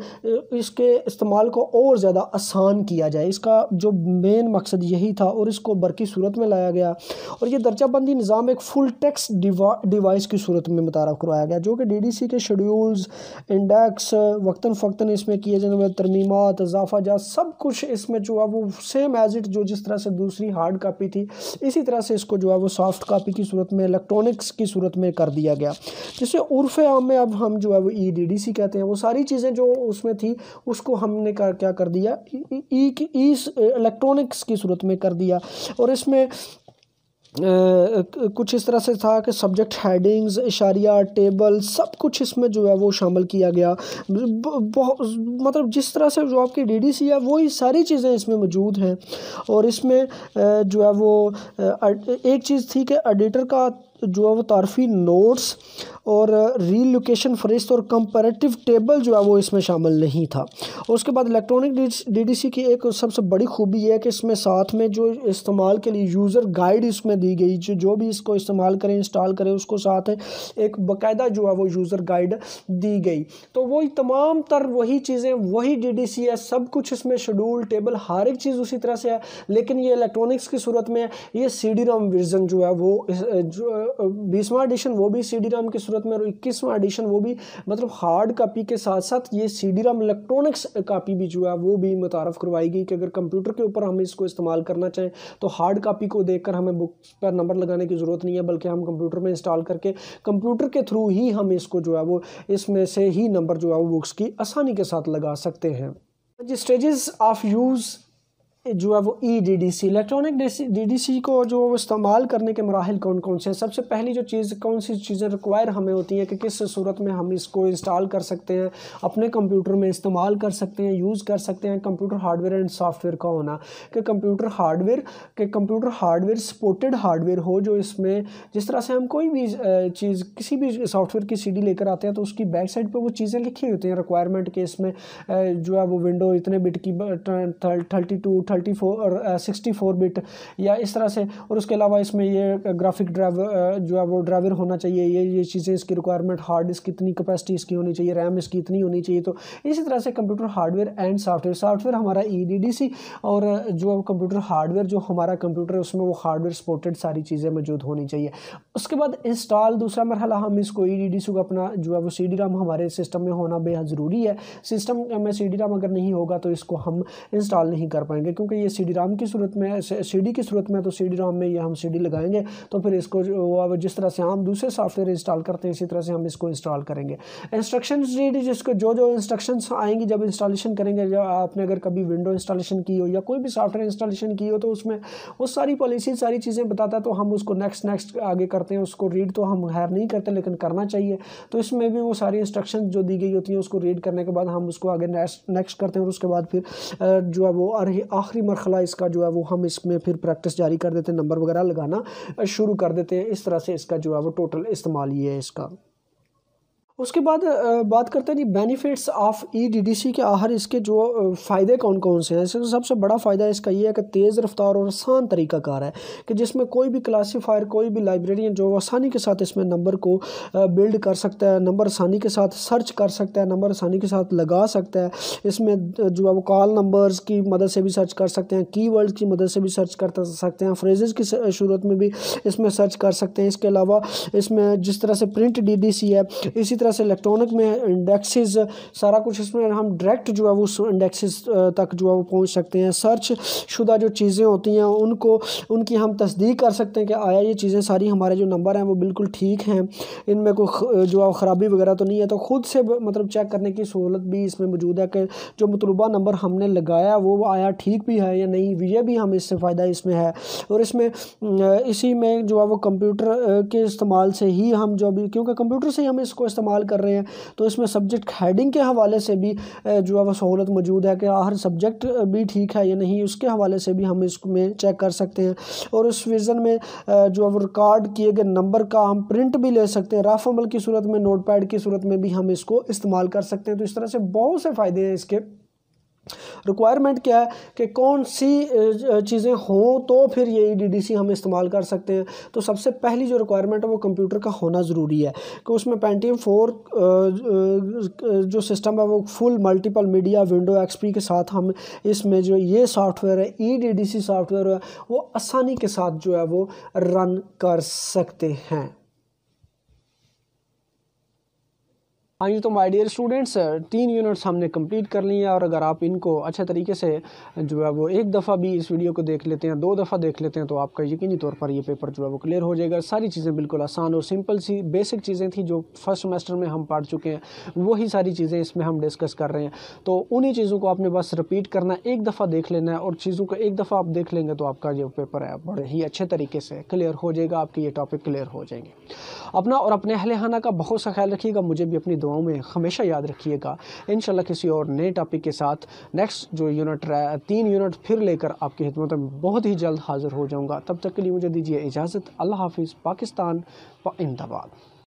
इसके इस्तेमाल को और ज़्यादा आसान किया जाए इसका जो मेन मकसद यही था और इसको बरकी सूरत में लाया गया और ये दर्जाबंदी निज़ाम एक फुल टैक्स डिवाइस की सूरत में मुतारा करवाया गया जो कि डी डी सी के शेड्यूल्स इंडेक्स वक्ता फ़क्ता इसमें किए जाने वाले तरमीमत इजाफा जा सब कुछ इसमें जो है वो सेम एज इट जो जिस तरह से दूसरी हार्ड कापी थी इसी तरह से इसको जो है वो सॉफ्ट कापी की सूरत में इलेक्ट्रॉनिक्स की सूरत में कर दिया गया जिससे उर्फ आम में अब हम जो है वो ई डी डी सी कहते हैं वो सारी चीज़ें जो उसमें थी उसको हमने कर, क्या कर दिया ई की ई इलेक्ट्रॉनिक्स की सूरत में कर दिया और इसमें कुछ इस तरह से था कि सब्जेक्ट हेडिंग्स इशारिया टेबल सब कुछ इसमें जो है वो शामिल किया गया बहुत मतलब जिस तरह से जो आपकी डी डी सी है वही सारी चीज़ें इसमें मौजूद हैं और इसमें जो है वो एक चीज़ थी कि एडिटर का तो जो है वो तारफी नोट्स और रीलोकेशन फरिस्त और कंपेरेटिव टेबल जो है वो इसमें शामिल नहीं था और उसके बाद इलेक्ट्रॉनिक डीडीसी की एक सबसे बड़ी खूबी है कि इसमें साथ में जो इस्तेमाल के लिए यूज़र गाइड इसमें दी गई जो जो भी इसको इस्तेमाल करें इंस्टॉल करें उसको साथ एक बाकायदा जो है वो यूज़र गाइड दी गई तो वही तमाम तर वही चीज़ें वही डी है सब कुछ इसमें शेड्यूल टेबल हर एक चीज़ उसी तरह से है लेकिन ये इलेक्ट्रॉनिक्स की सूरत में है ये सी डी वर्जन जो है वो बीसवां एडिशन वो भी सी डी राम की सूरत में और इक्कीसवां एडिशन वो भी मतलब हार्ड कापी के साथ साथ ये C D ROM electronics copy भी जो है वो भी मुतारफ़ करवाई गई कि अगर कंप्यूटर के ऊपर हम इसको इस्तेमाल करना चाहें तो हार्ड कापी को कर हमें बुक पर नंबर लगाने की ज़रूरत नहीं है बल्कि हम कंप्यूटर में इंस्टॉल करके कंप्यूटर के थ्रू ही हम इसको जो है वो इसमें से ही नंबर जो है वो बुक्स की आसानी के साथ लगा सकते हैं जी स्टेजेस ऑफ यूज़ जो है वो E D D C electronic D D C को जो इस्तेमाल करने के मराहल कौन कौन से हैं सबसे पहली जो चीज़ कौन सी चीज़ें रिक्वायर हमें होती हैं कि किस सूरत में हम इसको इंस्टॉल कर सकते हैं अपने कंप्यूटर में इस्तेमाल कर सकते हैं यूज़ कर सकते हैं कंप्यूटर हार्डवेयर एंड सॉफ्टवेयर का होना कि कंप्यूटर हार्डवेयर के कंप्यूटर हार्डवेयर सपोर्टेड हार्डवेयर हो जो इसमें जिस तरह से हम कोई भी चीज़ किसी भी सॉफ्टवेयर की सी डी लेकर आते हैं तो उसकी बैक साइड पर वो चीज़ें लिखी होती हैं रिक्वायरमेंट के इसमें जो है वो विंडो इतने बिट की thirty two thirty four sixty four bit या इस तरह से और उसके अलावा इसमें ये ग्राफिक uh, ड्राइवर uh, जो है वो ड्राइवर होना चाहिए ये ये चीज़ें इसकी रिक्वायरमेंट हार्ड डिस्क कितनी कैपेसिटी इसकी होनी चाहिए रैम इसकी इतनी होनी चाहिए तो इसी तरह से computer hardware and software software हमारा ई e और uh, जो कंप्यूटर हार्डवेयर जो हमारा कंप्यूटर है उसमें वो हार्डवेयर सपोर्टेड सारी चीज़ें मौजूद होनी चाहिए उसके बाद इंस्टॉल दूसरा मरहला हम इसको ई e डी को अपना जो है वो सी राम हमारे सिस्टम में होना बेहद ज़रूरी है सिस्टम में सी राम अगर नहीं होगा तो इसको हम इंस्टॉल नहीं कर पाएंगे क्योंकि ये सी राम की सूरत में सी की सूरत में तो सी राम में ये हम सी लगाएंगे तो फिर इसको जिस तरह से हम दूसरे सॉफ्टवेयर इंस्टॉल करते हैं इसी तरह से हम इसको इंस्टॉल करेंगे इंस्ट्रक्शन जिसको जो जो इंस्ट्रक्शन आएंगी जब इंस्टॉलेशन करेंगे जब आपने अगर कभी विंडो इंस्टॉलेशन की हो या कोई भी सॉफ्टवेयर इंस्टॉलेशन की हो तो उसमें वो सारी पॉलिसी सारी चीज़ें बताता है तो हम उसको नेक्स्ट नेक्स्ट आगे करते हैं उसको रीड तो हम हैर नहीं करते लेकिन करना चाहिए तो इसमें भी वो सारी इंस्ट्रक्शन जो दी गई होती हैं उसको रीड करने के बाद हम उसको आगे नेक्स्ट नेक्स्ट करते हैं और उसके बाद फिर जो है वो आखिरी आखिरी मरखला इसका जो है वो हम इसमें फिर प्रैक्टिस जारी कर देते हैं नंबर वगैरह लगाना शुरू कर देते हैं इस तरह से इसका जो है वो टोटल इस्तेमाल ये है इसका उसके बाद बात करते हैं जी बेनिफिट्स ऑफ ईडीडीसी के आहर इसके जो फ़ायदे कौन कौन से हैं इसका तो सबसे बड़ा फ़ायदा इसका ये है कि तेज़ रफ्तार और आसान तरीकाकार है कि जिसमें कोई भी क्लासीफायर कोई भी लाइब्रेरियन जो आसानी के साथ इसमें नंबर को बिल्ड कर सकता है नंबर आसानी के साथ सर्च कर सकता है नंबर आसानी के साथ लगा सकता है इसमें जो है वो कॉल नंबर्स की मदद से भी सर्च कर सकते हैं की की मदद से भी सर्च कर सकते हैं फ्रेजेज़ की सूरत में भी इसमें सर्च कर सकते हैं इसके अलावा इसमें जिस तरह से प्रिंट डी है इसी तरह तरह से इलेक्ट्रॉनिक में इंडेक्सेस सारा कुछ इसमें हम डायरेक्ट जो है वो इंडेक्सेस तक जो है वो पहुँच सकते हैं सर्च शुदा जो चीज़ें होती हैं उनको उनकी हम तस्दीक कर सकते हैं कि आया ये चीज़ें सारी हमारे जो नंबर हैं वो बिल्कुल ठीक हैं इनमें कोई जो है ख़राबी वगैरह तो नहीं है तो ख़ुद से मतलब चेक करने की सहूलत भी इसमें मौजूद है कि जो मतलूबा नंबर हमने लगाया वो आया ठीक भी है या नहीं ये भी हम इससे फ़ायदा इसमें है और इसमें इसी में जो है वो कंप्यूटर के इस्तेमाल से ही हम जो भी क्योंकि कंप्यूटर से ही हम इसको इस्तेमाल इस्तेमाल कर रहे हैं तो इसमें सब्जेक्ट हेडिंग के हवाले से भी जो है वह सहूलत मौजूद है कि हर सब्जेक्ट भी ठीक है या नहीं उसके हवाले से भी हम इसमें चेक कर सकते हैं और उस विज़न में जो है रिकॉर्ड किए गए नंबर का हम प्रिंट भी ले सकते हैं रफ अमल की सूरत में नोट पैड की सूरत में भी हम इसको इस्तेमाल कर सकते हैं तो इस तरह से बहुत से फ़ायदे हैं इसके रिक्वायरमेंट क्या है कि कौन सी चीज़ें हों तो फिर ये ई e हम इस्तेमाल कर सकते हैं तो सबसे पहली जो रिक्वायरमेंट है वो कंप्यूटर का होना ज़रूरी है कि उसमें पेंटीएम फोर जो सिस्टम है वो full multiple media window XP के साथ हम इसमें जो ये सॉफ्टवेयर है ई e सॉफ्टवेयर है वो आसानी के साथ जो है वो रन कर सकते हैं हाँ जी तो माय डियर स्टूडेंट्स तीन यूनिट्स हमने कंप्लीट कर ली हैं और अगर आप इनको अच्छे तरीके से जो है वो एक दफ़ा भी इस वीडियो को देख लेते हैं दो दफ़ा देख लेते हैं तो आपका यकीनी तौर पर ये पेपर जो है वो क्लियर हो जाएगा सारी चीज़ें बिल्कुल आसान और सिंपल सी बेसिक चीज़ें थी जो फर्स्ट सेमेस्टर में हम पढ़ चुके हैं वही सारी चीज़ें इसमें हम डिस्कस कर रहे हैं तो उन्हीं चीज़ों को आपने बस रिपीट करना एक दफ़ा देख लेना है और चीज़ों को एक दफ़ा आप देख लेंगे तो आपका जो पेपर है बड़े ही अच्छे तरीके से क्लियर हो जाएगा आपके ये टॉपिक क्लियर हो जाएंगे अपना और अपने अहल खाना का बहुत सा ख्याल रखिएगा मुझे भी अपनी दुआओं में हमेशा याद रखिएगा इन किसी और नए टॉपिक के साथ नेक्स्ट जो यूनिट तीन यूनिट फिर लेकर आपकी खिदमत में बहुत ही जल्द हाज़िर हो जाऊँगा तब तक के लिए मुझे दीजिए इजाज़त अल्लाह हाफिज़ पाकिस्तान व अहमदाबाद